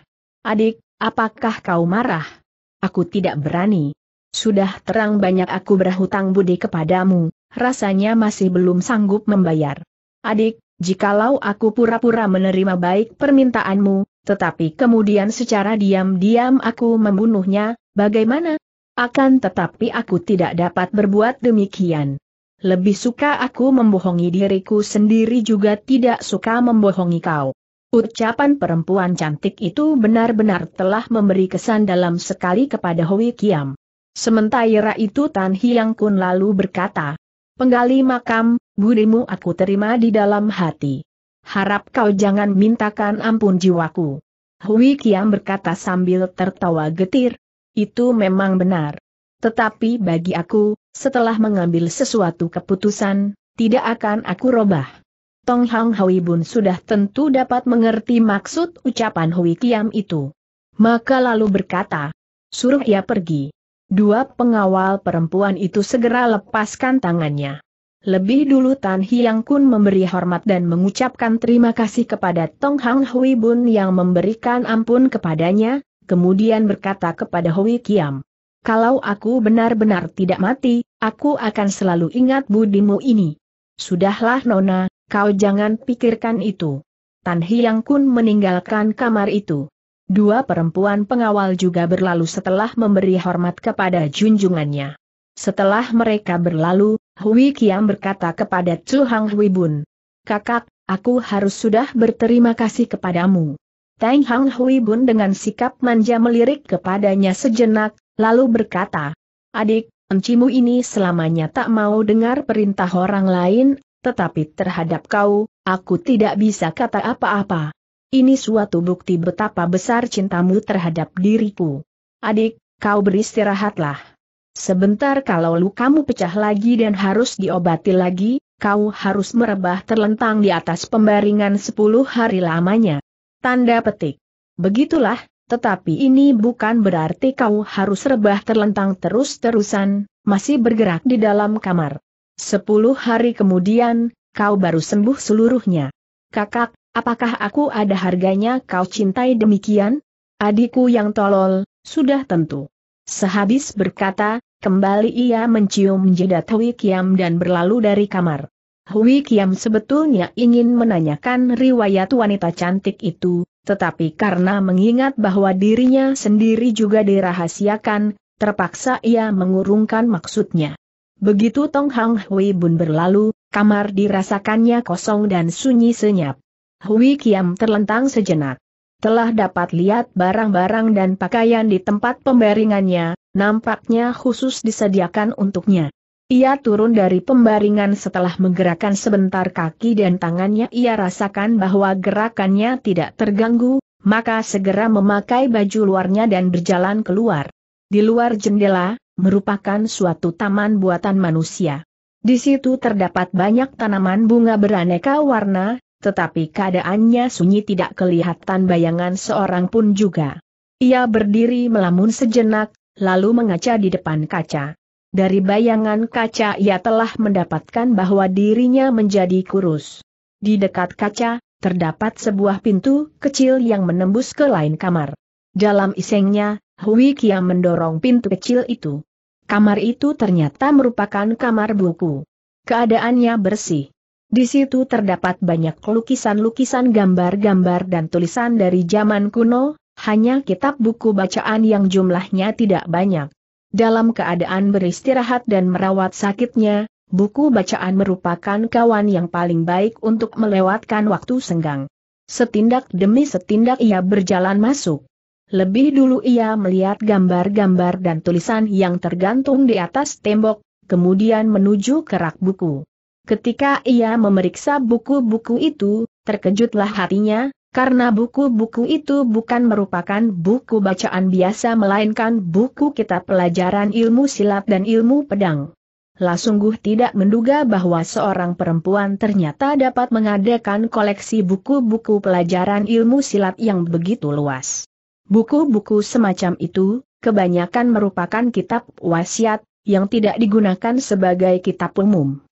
Adik, apakah kau marah? Aku tidak berani. Sudah terang banyak aku berhutang budi kepadamu, rasanya masih belum sanggup membayar. Adik, jikalau aku pura-pura menerima baik permintaanmu, tetapi kemudian secara diam-diam aku membunuhnya, bagaimana? Akan tetapi aku tidak dapat berbuat demikian. Lebih suka aku membohongi diriku sendiri juga tidak suka membohongi kau. Ucapan perempuan cantik itu benar-benar telah memberi kesan dalam sekali kepada Hui Kiam. Sementara itu Tan Hiang Kun lalu berkata, penggali makam, Budimu aku terima di dalam hati. Harap kau jangan mintakan ampun jiwaku. Hui Kiam berkata sambil tertawa getir. Itu memang benar. Tetapi bagi aku, setelah mengambil sesuatu keputusan, tidak akan aku robah. Tong Hang Hui Bun sudah tentu dapat mengerti maksud ucapan Hui Kiam itu. Maka lalu berkata, suruh ia pergi. Dua pengawal perempuan itu segera lepaskan tangannya. Lebih dulu Tan Hiang Kun memberi hormat dan mengucapkan terima kasih kepada Tong Hang Hui Bun yang memberikan ampun kepadanya, kemudian berkata kepada Hui Kiam. Kalau aku benar-benar tidak mati, aku akan selalu ingat budimu ini. Sudahlah Nona, kau jangan pikirkan itu. Tan Hiang Kun meninggalkan kamar itu. Dua perempuan pengawal juga berlalu setelah memberi hormat kepada junjungannya. Setelah mereka berlalu, Hui Kiam berkata kepada Chu Hang Hui Bun. Kakak, aku harus sudah berterima kasih kepadamu. Tang Hang Hui Bun dengan sikap manja melirik kepadanya sejenak, lalu berkata, Adik, encimu ini selamanya tak mau dengar perintah orang lain, tetapi terhadap kau, aku tidak bisa kata apa-apa. Ini suatu bukti betapa besar cintamu terhadap diriku. Adik, kau beristirahatlah. Sebentar kalau kamu pecah lagi dan harus diobati lagi, kau harus merebah terlentang di atas pembaringan 10 hari lamanya. Tanda petik. Begitulah, tetapi ini bukan berarti kau harus rebah terlentang terus-terusan, masih bergerak di dalam kamar. 10 hari kemudian, kau baru sembuh seluruhnya. Kakak, apakah aku ada harganya kau cintai demikian? Adikku yang tolol, sudah tentu. Sehabis berkata, kembali ia mencium jeda Hui Kiam dan berlalu dari kamar. Hui Kiam sebetulnya ingin menanyakan riwayat wanita cantik itu, tetapi karena mengingat bahwa dirinya sendiri juga dirahasiakan, terpaksa ia mengurungkan maksudnya. Begitu Tong Hang Hui Bun berlalu, kamar dirasakannya kosong dan sunyi senyap. Hui Kiam terlentang sejenak telah dapat lihat barang-barang dan pakaian di tempat pembaringannya, nampaknya khusus disediakan untuknya. Ia turun dari pembaringan setelah menggerakkan sebentar kaki dan tangannya ia rasakan bahwa gerakannya tidak terganggu, maka segera memakai baju luarnya dan berjalan keluar. Di luar jendela, merupakan suatu taman buatan manusia. Di situ terdapat banyak tanaman bunga beraneka warna, tetapi keadaannya sunyi tidak kelihatan bayangan seorang pun juga. Ia berdiri melamun sejenak, lalu mengaca di depan kaca. Dari bayangan kaca ia telah mendapatkan bahwa dirinya menjadi kurus. Di dekat kaca, terdapat sebuah pintu kecil yang menembus ke lain kamar. Dalam isengnya, Hui Kia mendorong pintu kecil itu. Kamar itu ternyata merupakan kamar buku. Keadaannya bersih. Di situ terdapat banyak lukisan-lukisan gambar-gambar dan tulisan dari zaman kuno, hanya kitab buku bacaan yang jumlahnya tidak banyak. Dalam keadaan beristirahat dan merawat sakitnya, buku bacaan merupakan kawan yang paling baik untuk melewatkan waktu senggang. Setindak demi setindak ia berjalan masuk. Lebih dulu ia melihat gambar-gambar dan tulisan yang tergantung di atas tembok, kemudian menuju ke rak buku. Ketika ia memeriksa buku-buku itu, terkejutlah hatinya, karena buku-buku itu bukan merupakan buku bacaan biasa melainkan buku kitab pelajaran ilmu silat dan ilmu pedang. Lah sungguh tidak menduga bahwa seorang perempuan ternyata dapat mengadakan koleksi buku-buku pelajaran ilmu silat yang begitu luas. Buku-buku semacam itu, kebanyakan merupakan kitab wasiat, yang tidak digunakan sebagai kitab umum.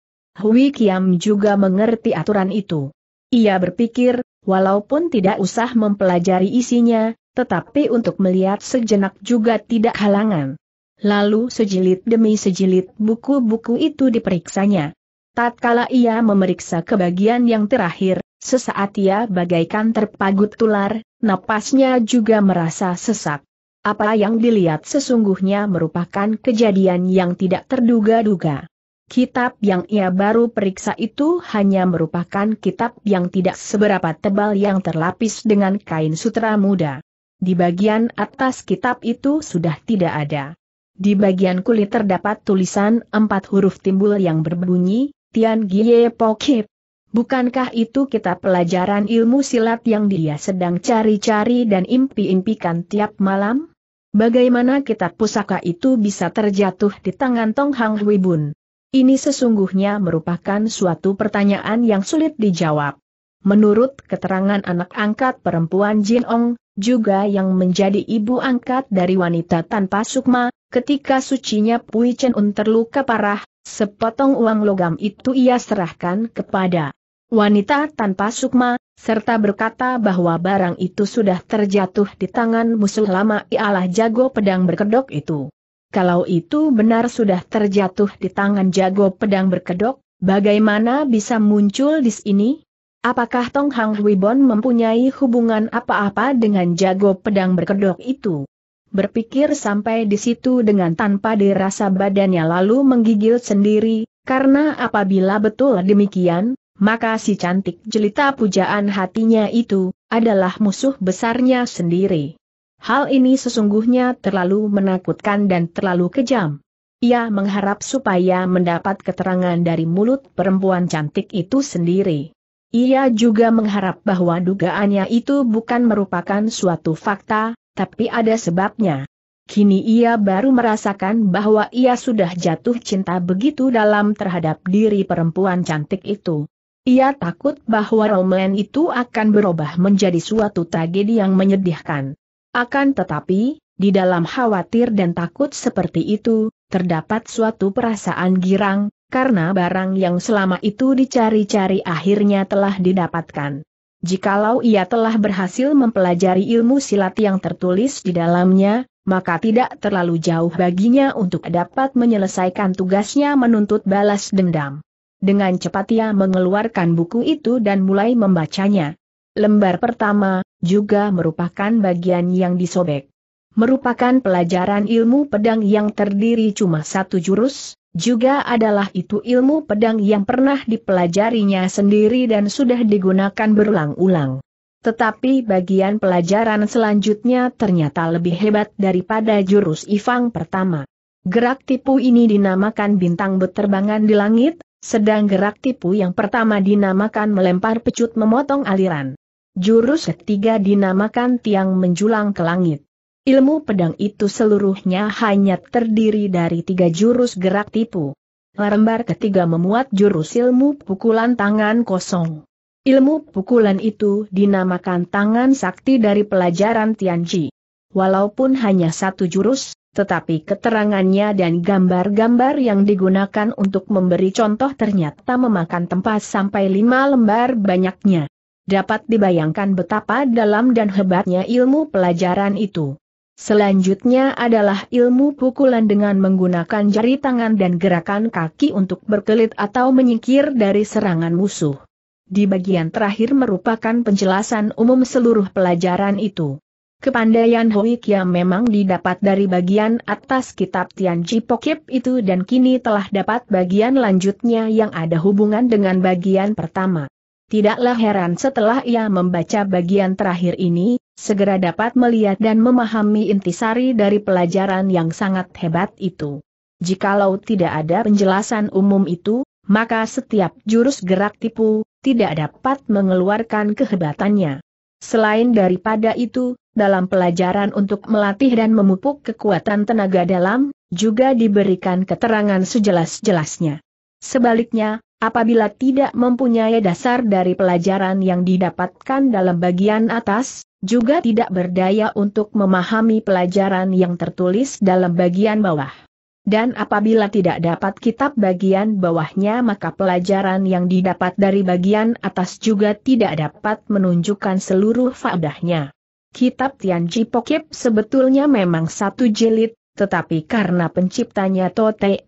Hui Kiam juga mengerti aturan itu. Ia berpikir, walaupun tidak usah mempelajari isinya, tetapi untuk melihat sejenak juga tidak halangan. Lalu sejilid demi sejilid buku-buku itu diperiksanya. Tatkala ia memeriksa kebagian yang terakhir, sesaat ia bagaikan terpagut tular, napasnya juga merasa sesak. Apa yang dilihat sesungguhnya merupakan kejadian yang tidak terduga-duga. Kitab yang ia baru periksa itu hanya merupakan kitab yang tidak seberapa tebal yang terlapis dengan kain sutra muda. Di bagian atas kitab itu sudah tidak ada. Di bagian kulit terdapat tulisan empat huruf timbul yang berbunyi, Tian Gie Pokip. Bukankah itu kitab pelajaran ilmu silat yang dia sedang cari-cari dan impi-impikan tiap malam? Bagaimana kitab pusaka itu bisa terjatuh di tangan Tong Hang Hui Bun? Ini sesungguhnya merupakan suatu pertanyaan yang sulit dijawab. Menurut keterangan anak angkat perempuan Jin Ong, juga yang menjadi ibu angkat dari wanita tanpa sukma, ketika sucinya Pui Chen Un terluka parah, sepotong uang logam itu ia serahkan kepada wanita tanpa sukma, serta berkata bahwa barang itu sudah terjatuh di tangan musuh lama ialah jago pedang berkedok itu kalau itu benar sudah terjatuh di tangan jago pedang berkedok, bagaimana bisa muncul di sini? Apakah Tong Hang Wibon mempunyai hubungan apa-apa dengan jago pedang berkedok itu? Berpikir sampai di situ dengan tanpa dirasa badannya lalu menggigil sendiri, karena apabila betul demikian, maka si cantik jelita pujaan hatinya itu, adalah musuh besarnya sendiri. Hal ini sesungguhnya terlalu menakutkan dan terlalu kejam. Ia mengharap supaya mendapat keterangan dari mulut perempuan cantik itu sendiri. Ia juga mengharap bahwa dugaannya itu bukan merupakan suatu fakta, tapi ada sebabnya. Kini ia baru merasakan bahwa ia sudah jatuh cinta begitu dalam terhadap diri perempuan cantik itu. Ia takut bahwa roman itu akan berubah menjadi suatu tragedi yang menyedihkan. Akan tetapi, di dalam khawatir dan takut seperti itu, terdapat suatu perasaan girang, karena barang yang selama itu dicari-cari akhirnya telah didapatkan. Jikalau ia telah berhasil mempelajari ilmu silat yang tertulis di dalamnya, maka tidak terlalu jauh baginya untuk dapat menyelesaikan tugasnya menuntut balas dendam. Dengan cepat ia mengeluarkan buku itu dan mulai membacanya. Lembar pertama, juga merupakan bagian yang disobek. Merupakan pelajaran ilmu pedang yang terdiri cuma satu jurus, juga adalah itu ilmu pedang yang pernah dipelajarinya sendiri dan sudah digunakan berulang-ulang. Tetapi bagian pelajaran selanjutnya ternyata lebih hebat daripada jurus Ifang pertama. Gerak tipu ini dinamakan bintang beterbangan di langit, sedang gerak tipu yang pertama dinamakan melempar pecut memotong aliran. Jurus ketiga dinamakan tiang menjulang ke langit. Ilmu pedang itu seluruhnya hanya terdiri dari tiga jurus gerak tipu. Lembar ketiga memuat jurus ilmu pukulan tangan kosong. Ilmu pukulan itu dinamakan tangan sakti dari pelajaran Tianji. Walaupun hanya satu jurus, tetapi keterangannya dan gambar-gambar yang digunakan untuk memberi contoh ternyata memakan tempat sampai lima lembar banyaknya. Dapat dibayangkan betapa dalam dan hebatnya ilmu pelajaran itu. Selanjutnya adalah ilmu pukulan dengan menggunakan jari tangan dan gerakan kaki untuk berkelit atau menyingkir dari serangan musuh. Di bagian terakhir merupakan penjelasan umum seluruh pelajaran itu. Kepandaian Hoi Kia memang didapat dari bagian atas kitab Tian Chi Pokip itu dan kini telah dapat bagian lanjutnya yang ada hubungan dengan bagian pertama. Tidaklah heran setelah ia membaca bagian terakhir ini, segera dapat melihat dan memahami intisari dari pelajaran yang sangat hebat itu. Jikalau tidak ada penjelasan umum itu, maka setiap jurus gerak tipu, tidak dapat mengeluarkan kehebatannya. Selain daripada itu, dalam pelajaran untuk melatih dan memupuk kekuatan tenaga dalam, juga diberikan keterangan sejelas-jelasnya. Sebaliknya, Apabila tidak mempunyai dasar dari pelajaran yang didapatkan dalam bagian atas, juga tidak berdaya untuk memahami pelajaran yang tertulis dalam bagian bawah. Dan apabila tidak dapat kitab bagian bawahnya maka pelajaran yang didapat dari bagian atas juga tidak dapat menunjukkan seluruh faedahnya. Kitab Tianji Pokip sebetulnya memang satu jilid, tetapi karena penciptanya Totee,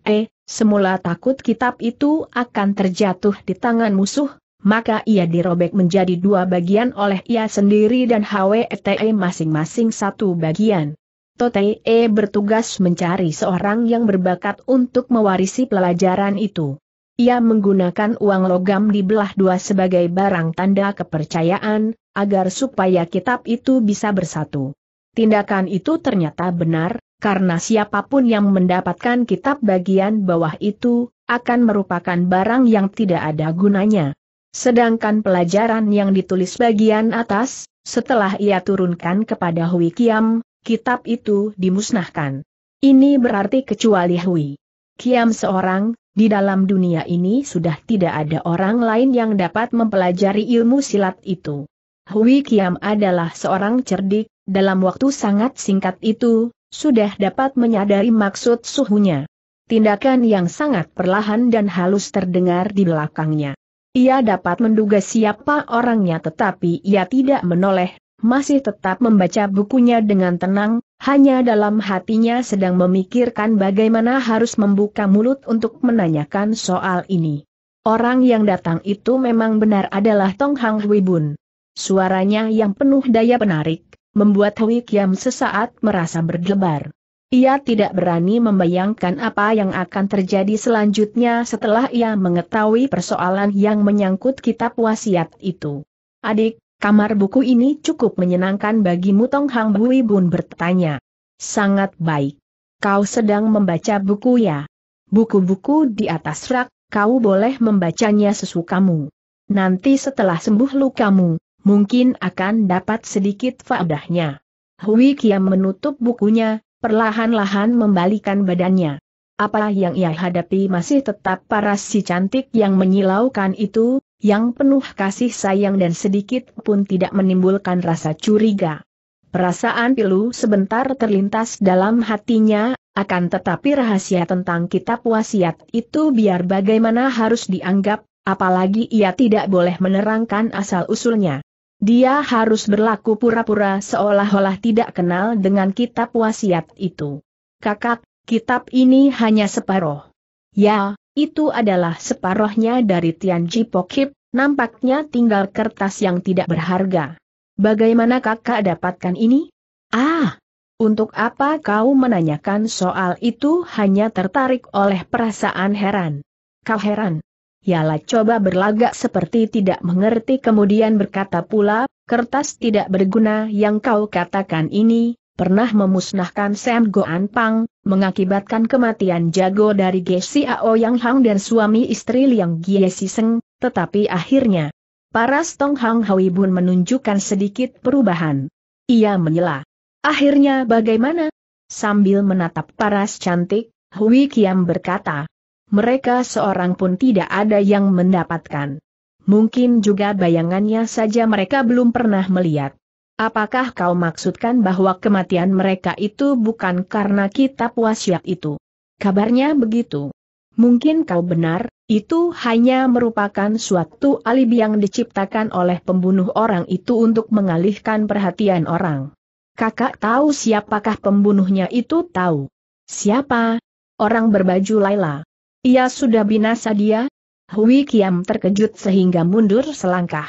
Semula takut kitab itu akan terjatuh di tangan musuh, maka ia dirobek menjadi dua bagian oleh ia sendiri dan HWTE masing-masing satu bagian. Totee bertugas mencari seorang yang berbakat untuk mewarisi pelajaran itu. Ia menggunakan uang logam di belah dua sebagai barang tanda kepercayaan, agar supaya kitab itu bisa bersatu. Tindakan itu ternyata benar, karena siapapun yang mendapatkan kitab bagian bawah itu, akan merupakan barang yang tidak ada gunanya. Sedangkan pelajaran yang ditulis bagian atas, setelah ia turunkan kepada Hui Kiam, kitab itu dimusnahkan. Ini berarti kecuali Hui Kiam seorang, di dalam dunia ini sudah tidak ada orang lain yang dapat mempelajari ilmu silat itu. Hui Kiam adalah seorang cerdik, dalam waktu sangat singkat itu, sudah dapat menyadari maksud suhunya. Tindakan yang sangat perlahan dan halus terdengar di belakangnya. Ia dapat menduga siapa orangnya tetapi ia tidak menoleh, masih tetap membaca bukunya dengan tenang, hanya dalam hatinya sedang memikirkan bagaimana harus membuka mulut untuk menanyakan soal ini. Orang yang datang itu memang benar adalah Tong Hang Hui Bun. Suaranya yang penuh daya penarik, membuat Hui Kiam sesaat merasa berdebar. Ia tidak berani membayangkan apa yang akan terjadi selanjutnya setelah ia mengetahui persoalan yang menyangkut kitab wasiat itu. Adik, kamar buku ini cukup menyenangkan bagi Tong Hang Bui Bun bertanya. Sangat baik. Kau sedang membaca buku ya? Buku-buku di atas rak, kau boleh membacanya sesukamu. Nanti setelah sembuh lukamu, mungkin akan dapat sedikit faedahnya. Hui Kiam menutup bukunya, perlahan-lahan membalikan badannya. Apa yang ia hadapi masih tetap paras si cantik yang menyilaukan itu, yang penuh kasih sayang dan sedikit pun tidak menimbulkan rasa curiga. Perasaan pilu sebentar terlintas dalam hatinya, akan tetapi rahasia tentang kitab wasiat itu biar bagaimana harus dianggap, apalagi ia tidak boleh menerangkan asal-usulnya. Dia harus berlaku pura-pura seolah-olah tidak kenal dengan kitab wasiat itu. Kakak, kitab ini hanya separoh. Ya, itu adalah separohnya dari Tianji Pokip, nampaknya tinggal kertas yang tidak berharga. Bagaimana kakak dapatkan ini? Ah, untuk apa kau menanyakan soal itu hanya tertarik oleh perasaan heran. Kau heran, Yalah coba berlagak seperti tidak mengerti kemudian berkata pula, kertas tidak berguna yang kau katakan ini, pernah memusnahkan Sam Goan Pang, mengakibatkan kematian jago dari Ao Yang Hang dan suami istri Liang Si Seng, tetapi akhirnya, para Stong Hang Hui Bun menunjukkan sedikit perubahan. Ia menyela. Akhirnya bagaimana? Sambil menatap paras cantik, Hui Kiam berkata, mereka seorang pun tidak ada yang mendapatkan. Mungkin juga bayangannya saja mereka belum pernah melihat. Apakah kau maksudkan bahwa kematian mereka itu bukan karena kitab wasiat itu? Kabarnya begitu. Mungkin kau benar, itu hanya merupakan suatu alibi yang diciptakan oleh pembunuh orang itu untuk mengalihkan perhatian orang. Kakak tahu siapakah pembunuhnya itu tahu. Siapa? Orang berbaju Laila. Ia sudah binasa dia? Hui Kiam terkejut sehingga mundur selangkah.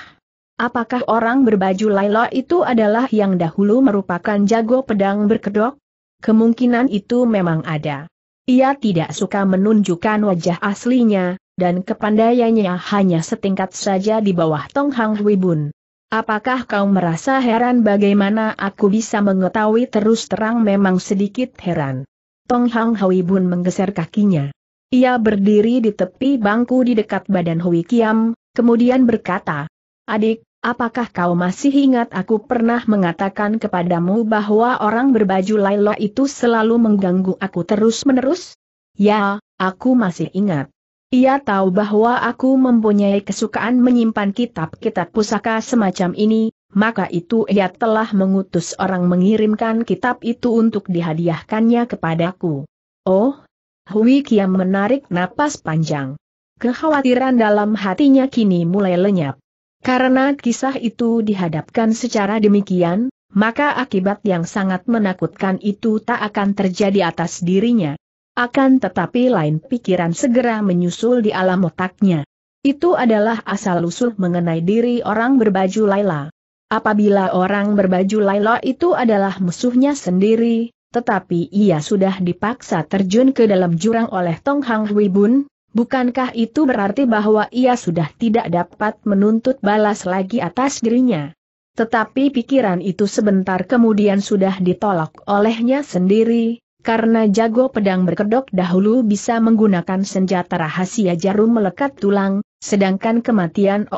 Apakah orang berbaju Laila itu adalah yang dahulu merupakan jago pedang berkedok? Kemungkinan itu memang ada. Ia tidak suka menunjukkan wajah aslinya, dan kepandaiannya hanya setingkat saja di bawah Tong Hang Hui Bun. Apakah kau merasa heran bagaimana aku bisa mengetahui terus terang memang sedikit heran? Tong Hang Hui Bun menggeser kakinya. Ia berdiri di tepi bangku di dekat badan Hui Kiam, kemudian berkata, Adik, apakah kau masih ingat aku pernah mengatakan kepadamu bahwa orang berbaju Lailo itu selalu mengganggu aku terus-menerus? Ya, aku masih ingat. Ia tahu bahwa aku mempunyai kesukaan menyimpan kitab-kitab pusaka semacam ini, maka itu ia telah mengutus orang mengirimkan kitab itu untuk dihadiahkannya kepadaku. Oh, Hui Kiam menarik napas panjang. Kekhawatiran dalam hatinya kini mulai lenyap. Karena kisah itu dihadapkan secara demikian, maka akibat yang sangat menakutkan itu tak akan terjadi atas dirinya. Akan tetapi lain pikiran segera menyusul di alam otaknya. Itu adalah asal-usul mengenai diri orang berbaju Laila. Apabila orang berbaju Laila itu adalah musuhnya sendiri, tetapi ia sudah dipaksa terjun ke dalam jurang oleh Tong Hang Hui Bun, bukankah itu berarti bahwa ia sudah tidak dapat menuntut balas lagi atas dirinya? Tetapi pikiran itu sebentar kemudian sudah ditolak olehnya sendiri, karena jago pedang berkedok dahulu bisa menggunakan senjata rahasia jarum melekat tulang, sedangkan kematian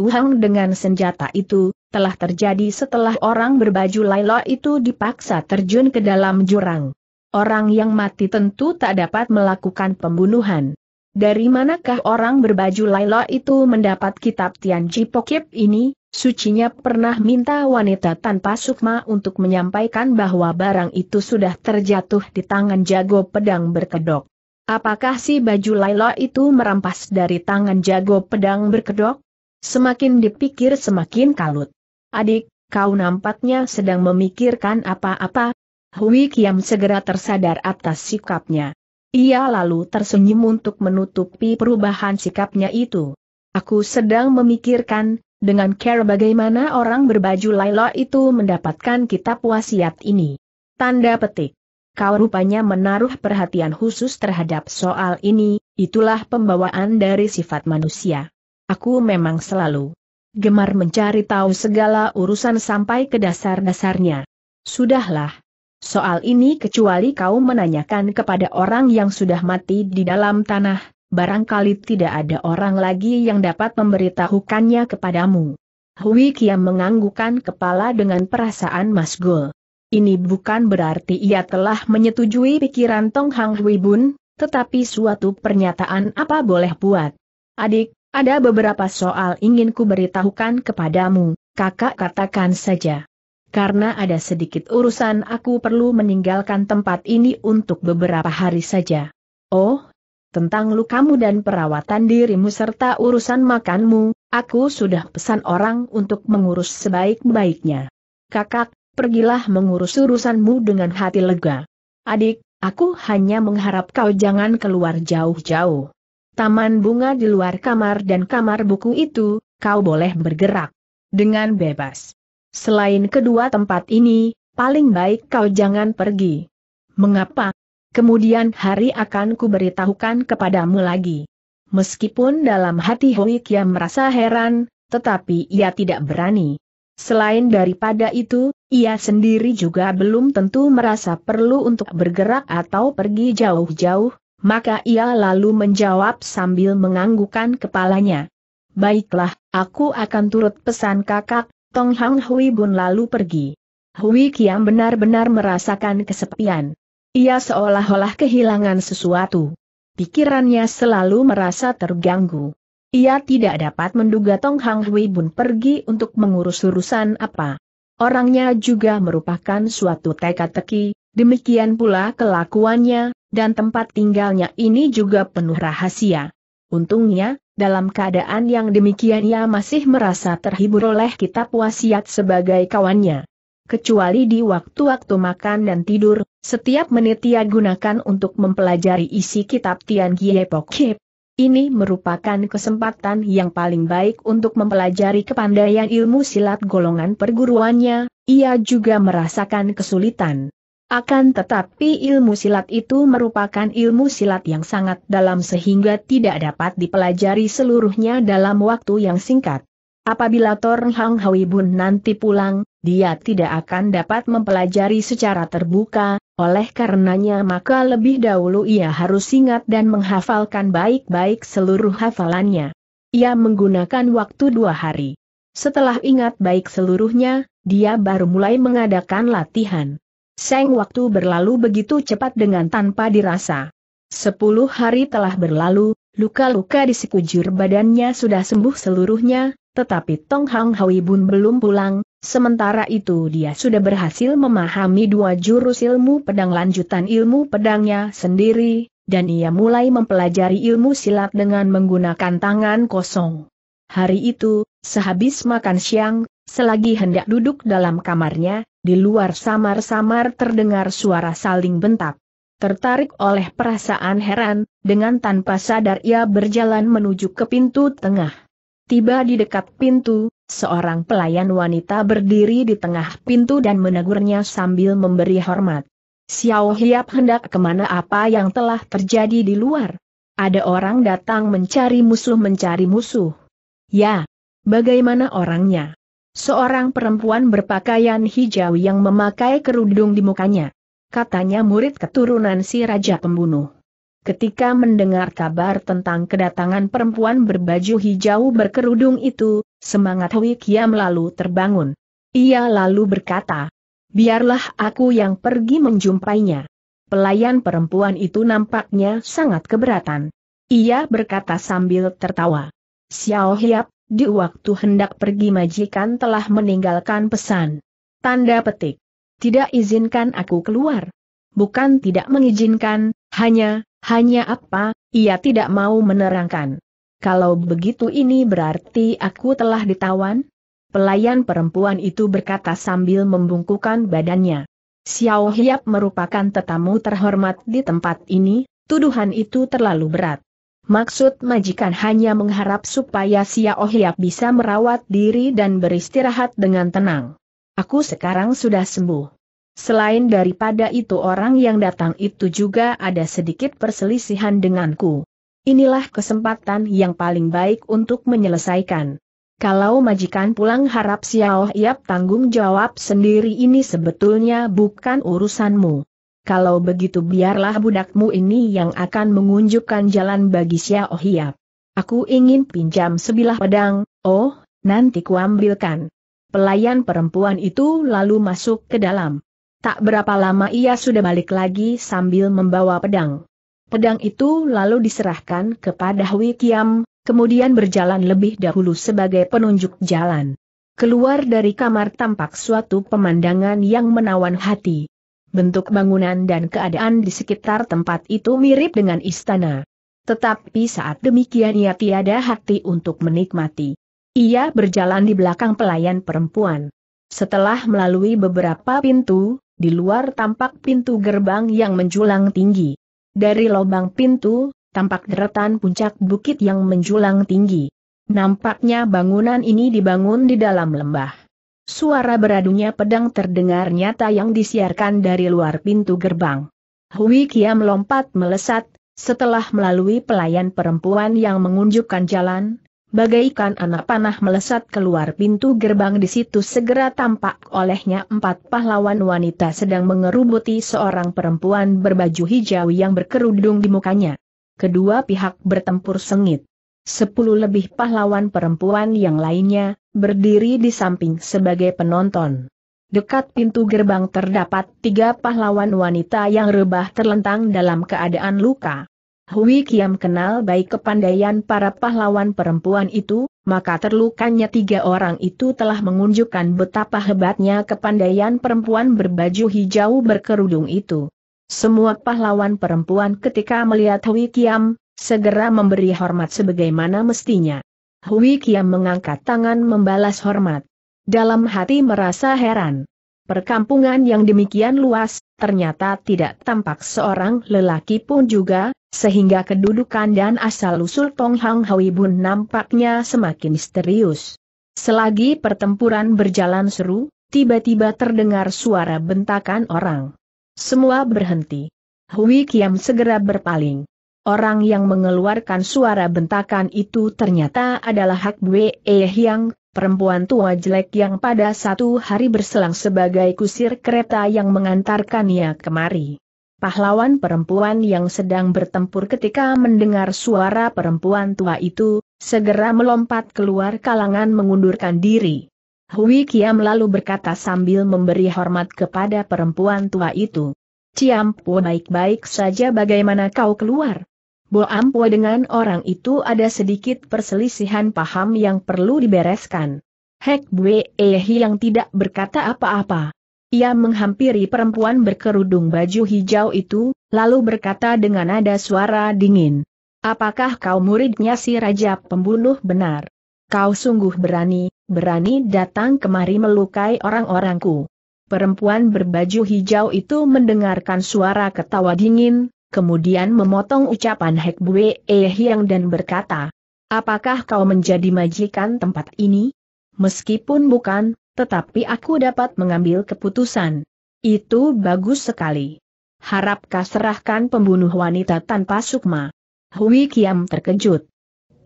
Uhang dengan senjata itu, telah terjadi setelah orang berbaju laila itu dipaksa terjun ke dalam jurang. Orang yang mati tentu tak dapat melakukan pembunuhan. Dari manakah orang berbaju laila itu mendapat kitab Tian Jipokip ini? Sucinya pernah minta wanita tanpa sukma untuk menyampaikan bahwa barang itu sudah terjatuh di tangan jago pedang berkedok. Apakah si baju Laila itu merampas dari tangan jago pedang berkedok? Semakin dipikir semakin kalut. Adik, kau nampaknya sedang memikirkan apa-apa. Hui Kiam segera tersadar atas sikapnya. Ia lalu tersenyum untuk menutupi perubahan sikapnya itu. Aku sedang memikirkan, dengan care bagaimana orang berbaju Laila itu mendapatkan kitab wasiat ini. Tanda petik. Kau rupanya menaruh perhatian khusus terhadap soal ini, itulah pembawaan dari sifat manusia. Aku memang selalu gemar mencari tahu segala urusan sampai ke dasar-dasarnya. Sudahlah. Soal ini kecuali kau menanyakan kepada orang yang sudah mati di dalam tanah, barangkali tidak ada orang lagi yang dapat memberitahukannya kepadamu. Hui Kiam menganggukkan kepala dengan perasaan masgul. Ini bukan berarti ia telah menyetujui pikiran Tong Hang Hui Bun, tetapi suatu pernyataan apa boleh buat. Adik, ada beberapa soal ingin ku beritahukan kepadamu, kakak katakan saja. Karena ada sedikit urusan aku perlu meninggalkan tempat ini untuk beberapa hari saja. Oh, tentang lukamu dan perawatan dirimu serta urusan makanmu, aku sudah pesan orang untuk mengurus sebaik-baiknya. Kakak, pergilah mengurus urusanmu dengan hati lega. Adik, aku hanya mengharap kau jangan keluar jauh-jauh taman bunga di luar kamar dan kamar buku itu, kau boleh bergerak dengan bebas. Selain kedua tempat ini, paling baik kau jangan pergi. Mengapa? Kemudian hari akan kuberitahukan kepadamu lagi. Meskipun dalam hati Hoi Kia merasa heran, tetapi ia tidak berani. Selain daripada itu, ia sendiri juga belum tentu merasa perlu untuk bergerak atau pergi jauh-jauh, maka ia lalu menjawab sambil menganggukan kepalanya. Baiklah, aku akan turut pesan kakak, Tong Hang Hui Bun lalu pergi. Hui Kiam benar-benar merasakan kesepian. Ia seolah-olah kehilangan sesuatu. Pikirannya selalu merasa terganggu. Ia tidak dapat menduga Tong Hang Hui Bun pergi untuk mengurus urusan apa. Orangnya juga merupakan suatu teka-teki, Demikian pula kelakuannya, dan tempat tinggalnya ini juga penuh rahasia. Untungnya, dalam keadaan yang demikian ia masih merasa terhibur oleh kitab wasiat sebagai kawannya. Kecuali di waktu-waktu makan dan tidur, setiap menit ia gunakan untuk mempelajari isi kitab Tian Gie Ini merupakan kesempatan yang paling baik untuk mempelajari kepandaian ilmu silat golongan perguruannya, ia juga merasakan kesulitan akan tetapi ilmu silat itu merupakan ilmu silat yang sangat dalam sehingga tidak dapat dipelajari seluruhnya dalam waktu yang singkat. Apabila Tor Hang Hui Bun nanti pulang, dia tidak akan dapat mempelajari secara terbuka, oleh karenanya maka lebih dahulu ia harus ingat dan menghafalkan baik-baik seluruh hafalannya. Ia menggunakan waktu dua hari. Setelah ingat baik seluruhnya, dia baru mulai mengadakan latihan. Seng waktu berlalu begitu cepat dengan tanpa dirasa. Sepuluh hari telah berlalu, luka-luka di sekujur badannya sudah sembuh seluruhnya, tetapi Tong Hang Hui Bun belum pulang, sementara itu dia sudah berhasil memahami dua jurus ilmu pedang lanjutan ilmu pedangnya sendiri, dan ia mulai mempelajari ilmu silat dengan menggunakan tangan kosong. Hari itu, sehabis makan siang, selagi hendak duduk dalam kamarnya, di luar samar-samar terdengar suara saling bentak. Tertarik oleh perasaan heran, dengan tanpa sadar ia berjalan menuju ke pintu tengah. Tiba di dekat pintu, seorang pelayan wanita berdiri di tengah pintu dan menegurnya sambil memberi hormat. Xiao Hiap hendak kemana apa yang telah terjadi di luar? Ada orang datang mencari musuh mencari musuh. Ya, bagaimana orangnya? Seorang perempuan berpakaian hijau yang memakai kerudung di mukanya. Katanya murid keturunan si Raja Pembunuh. Ketika mendengar kabar tentang kedatangan perempuan berbaju hijau berkerudung itu, semangat Wikia lalu terbangun. Ia lalu berkata, biarlah aku yang pergi menjumpainya. Pelayan perempuan itu nampaknya sangat keberatan. Ia berkata sambil tertawa. Xiao Hiap, di waktu hendak pergi majikan telah meninggalkan pesan. Tanda petik. Tidak izinkan aku keluar. Bukan tidak mengizinkan, hanya, hanya apa, ia tidak mau menerangkan. Kalau begitu ini berarti aku telah ditawan? Pelayan perempuan itu berkata sambil membungkukan badannya. Xiao Hiap merupakan tetamu terhormat di tempat ini, tuduhan itu terlalu berat. Maksud majikan hanya mengharap supaya Oh Hiap bisa merawat diri dan beristirahat dengan tenang. Aku sekarang sudah sembuh. Selain daripada itu orang yang datang itu juga ada sedikit perselisihan denganku. Inilah kesempatan yang paling baik untuk menyelesaikan. Kalau majikan pulang harap Xiao Hiap tanggung jawab sendiri ini sebetulnya bukan urusanmu kalau begitu biarlah budakmu ini yang akan mengunjukkan jalan bagi Xiao Hiap. Aku ingin pinjam sebilah pedang, oh, nanti kuambilkan. Pelayan perempuan itu lalu masuk ke dalam. Tak berapa lama ia sudah balik lagi sambil membawa pedang. Pedang itu lalu diserahkan kepada Hui Kiam, kemudian berjalan lebih dahulu sebagai penunjuk jalan. Keluar dari kamar tampak suatu pemandangan yang menawan hati bentuk bangunan dan keadaan di sekitar tempat itu mirip dengan istana. Tetapi saat demikian ia tiada hati untuk menikmati. Ia berjalan di belakang pelayan perempuan. Setelah melalui beberapa pintu, di luar tampak pintu gerbang yang menjulang tinggi. Dari lubang pintu, tampak deretan puncak bukit yang menjulang tinggi. Nampaknya bangunan ini dibangun di dalam lembah suara beradunya pedang terdengar nyata yang disiarkan dari luar pintu gerbang. Hui Kia melompat melesat, setelah melalui pelayan perempuan yang mengunjukkan jalan, bagaikan anak panah melesat keluar pintu gerbang di situ segera tampak olehnya empat pahlawan wanita sedang mengerubuti seorang perempuan berbaju hijau yang berkerudung di mukanya. Kedua pihak bertempur sengit. Sepuluh lebih pahlawan perempuan yang lainnya, berdiri di samping sebagai penonton. Dekat pintu gerbang terdapat tiga pahlawan wanita yang rebah terlentang dalam keadaan luka. Hui Kiam kenal baik kepandaian para pahlawan perempuan itu, maka terlukanya tiga orang itu telah mengunjukkan betapa hebatnya kepandaian perempuan berbaju hijau berkerudung itu. Semua pahlawan perempuan ketika melihat Hui Kiam, segera memberi hormat sebagaimana mestinya. Hui Kiam mengangkat tangan membalas hormat. Dalam hati merasa heran. Perkampungan yang demikian luas, ternyata tidak tampak seorang lelaki pun juga, sehingga kedudukan dan asal-usul Tong Hang Hui Bun nampaknya semakin misterius. Selagi pertempuran berjalan seru, tiba-tiba terdengar suara bentakan orang. Semua berhenti. Hui Kiam segera berpaling. Orang yang mengeluarkan suara bentakan itu ternyata adalah Hak Bwe yang e perempuan tua jelek yang pada satu hari berselang sebagai kusir kereta yang mengantarkannya kemari. Pahlawan perempuan yang sedang bertempur ketika mendengar suara perempuan tua itu, segera melompat keluar kalangan mengundurkan diri. Hui Kiam lalu berkata sambil memberi hormat kepada perempuan tua itu. Ciampu baik-baik saja bagaimana kau keluar? Boampo dengan orang itu ada sedikit perselisihan paham yang perlu dibereskan. Hek Bwe Ehi yang tidak berkata apa-apa. Ia menghampiri perempuan berkerudung baju hijau itu, lalu berkata dengan nada suara dingin. Apakah kau muridnya si Raja Pembunuh benar? Kau sungguh berani, berani datang kemari melukai orang-orangku. Perempuan berbaju hijau itu mendengarkan suara ketawa dingin, kemudian memotong ucapan Hek Bue e dan berkata, Apakah kau menjadi majikan tempat ini? Meskipun bukan, tetapi aku dapat mengambil keputusan. Itu bagus sekali. Harapkah serahkan pembunuh wanita tanpa sukma? Hui Kiam terkejut.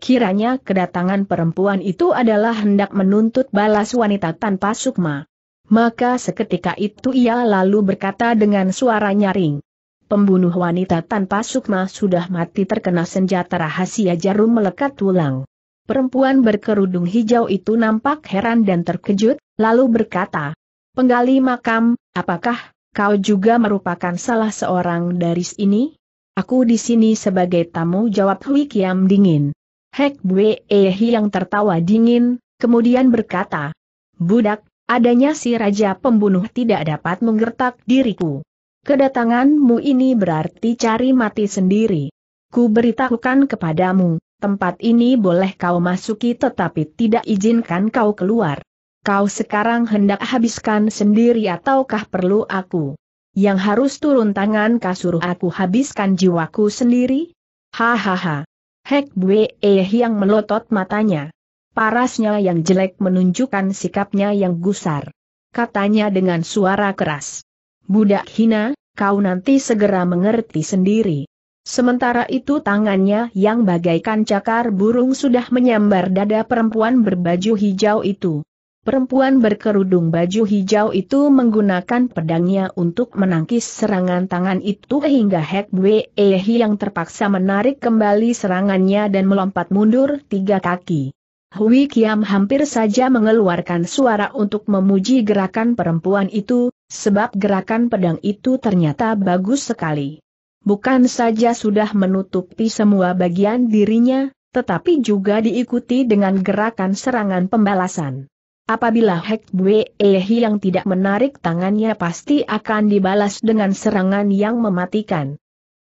Kiranya kedatangan perempuan itu adalah hendak menuntut balas wanita tanpa sukma. Maka seketika itu ia lalu berkata dengan suara nyaring, Pembunuh wanita tanpa sukma sudah mati terkena senjata rahasia jarum melekat tulang. Perempuan berkerudung hijau itu nampak heran dan terkejut, lalu berkata, Penggali makam, apakah kau juga merupakan salah seorang dari sini? Aku di sini sebagai tamu jawab Hui Kiam dingin. Hek Bwe Ehi yang tertawa dingin, kemudian berkata, Budak, adanya si Raja Pembunuh tidak dapat menggertak diriku. Kedatanganmu ini berarti cari mati sendiri. Ku beritahukan kepadamu, tempat ini boleh kau masuki tetapi tidak izinkan kau keluar. Kau sekarang hendak habiskan sendiri ataukah perlu aku? Yang harus turun tangan kasuruh aku habiskan jiwaku sendiri? Hahaha. Hek Bwe e yang melotot matanya. Parasnya yang jelek menunjukkan sikapnya yang gusar. Katanya dengan suara keras. Budak hina, kau nanti segera mengerti sendiri. Sementara itu tangannya yang bagaikan cakar burung sudah menyambar dada perempuan berbaju hijau itu. Perempuan berkerudung baju hijau itu menggunakan pedangnya untuk menangkis serangan tangan itu hingga Hek Wei Ehi yang terpaksa menarik kembali serangannya dan melompat mundur tiga kaki. Hui Kiam hampir saja mengeluarkan suara untuk memuji gerakan perempuan itu, Sebab gerakan pedang itu ternyata bagus sekali. Bukan saja sudah menutupi semua bagian dirinya, tetapi juga diikuti dengan gerakan serangan pembalasan. Apabila Hek Bue yang tidak menarik tangannya pasti akan dibalas dengan serangan yang mematikan.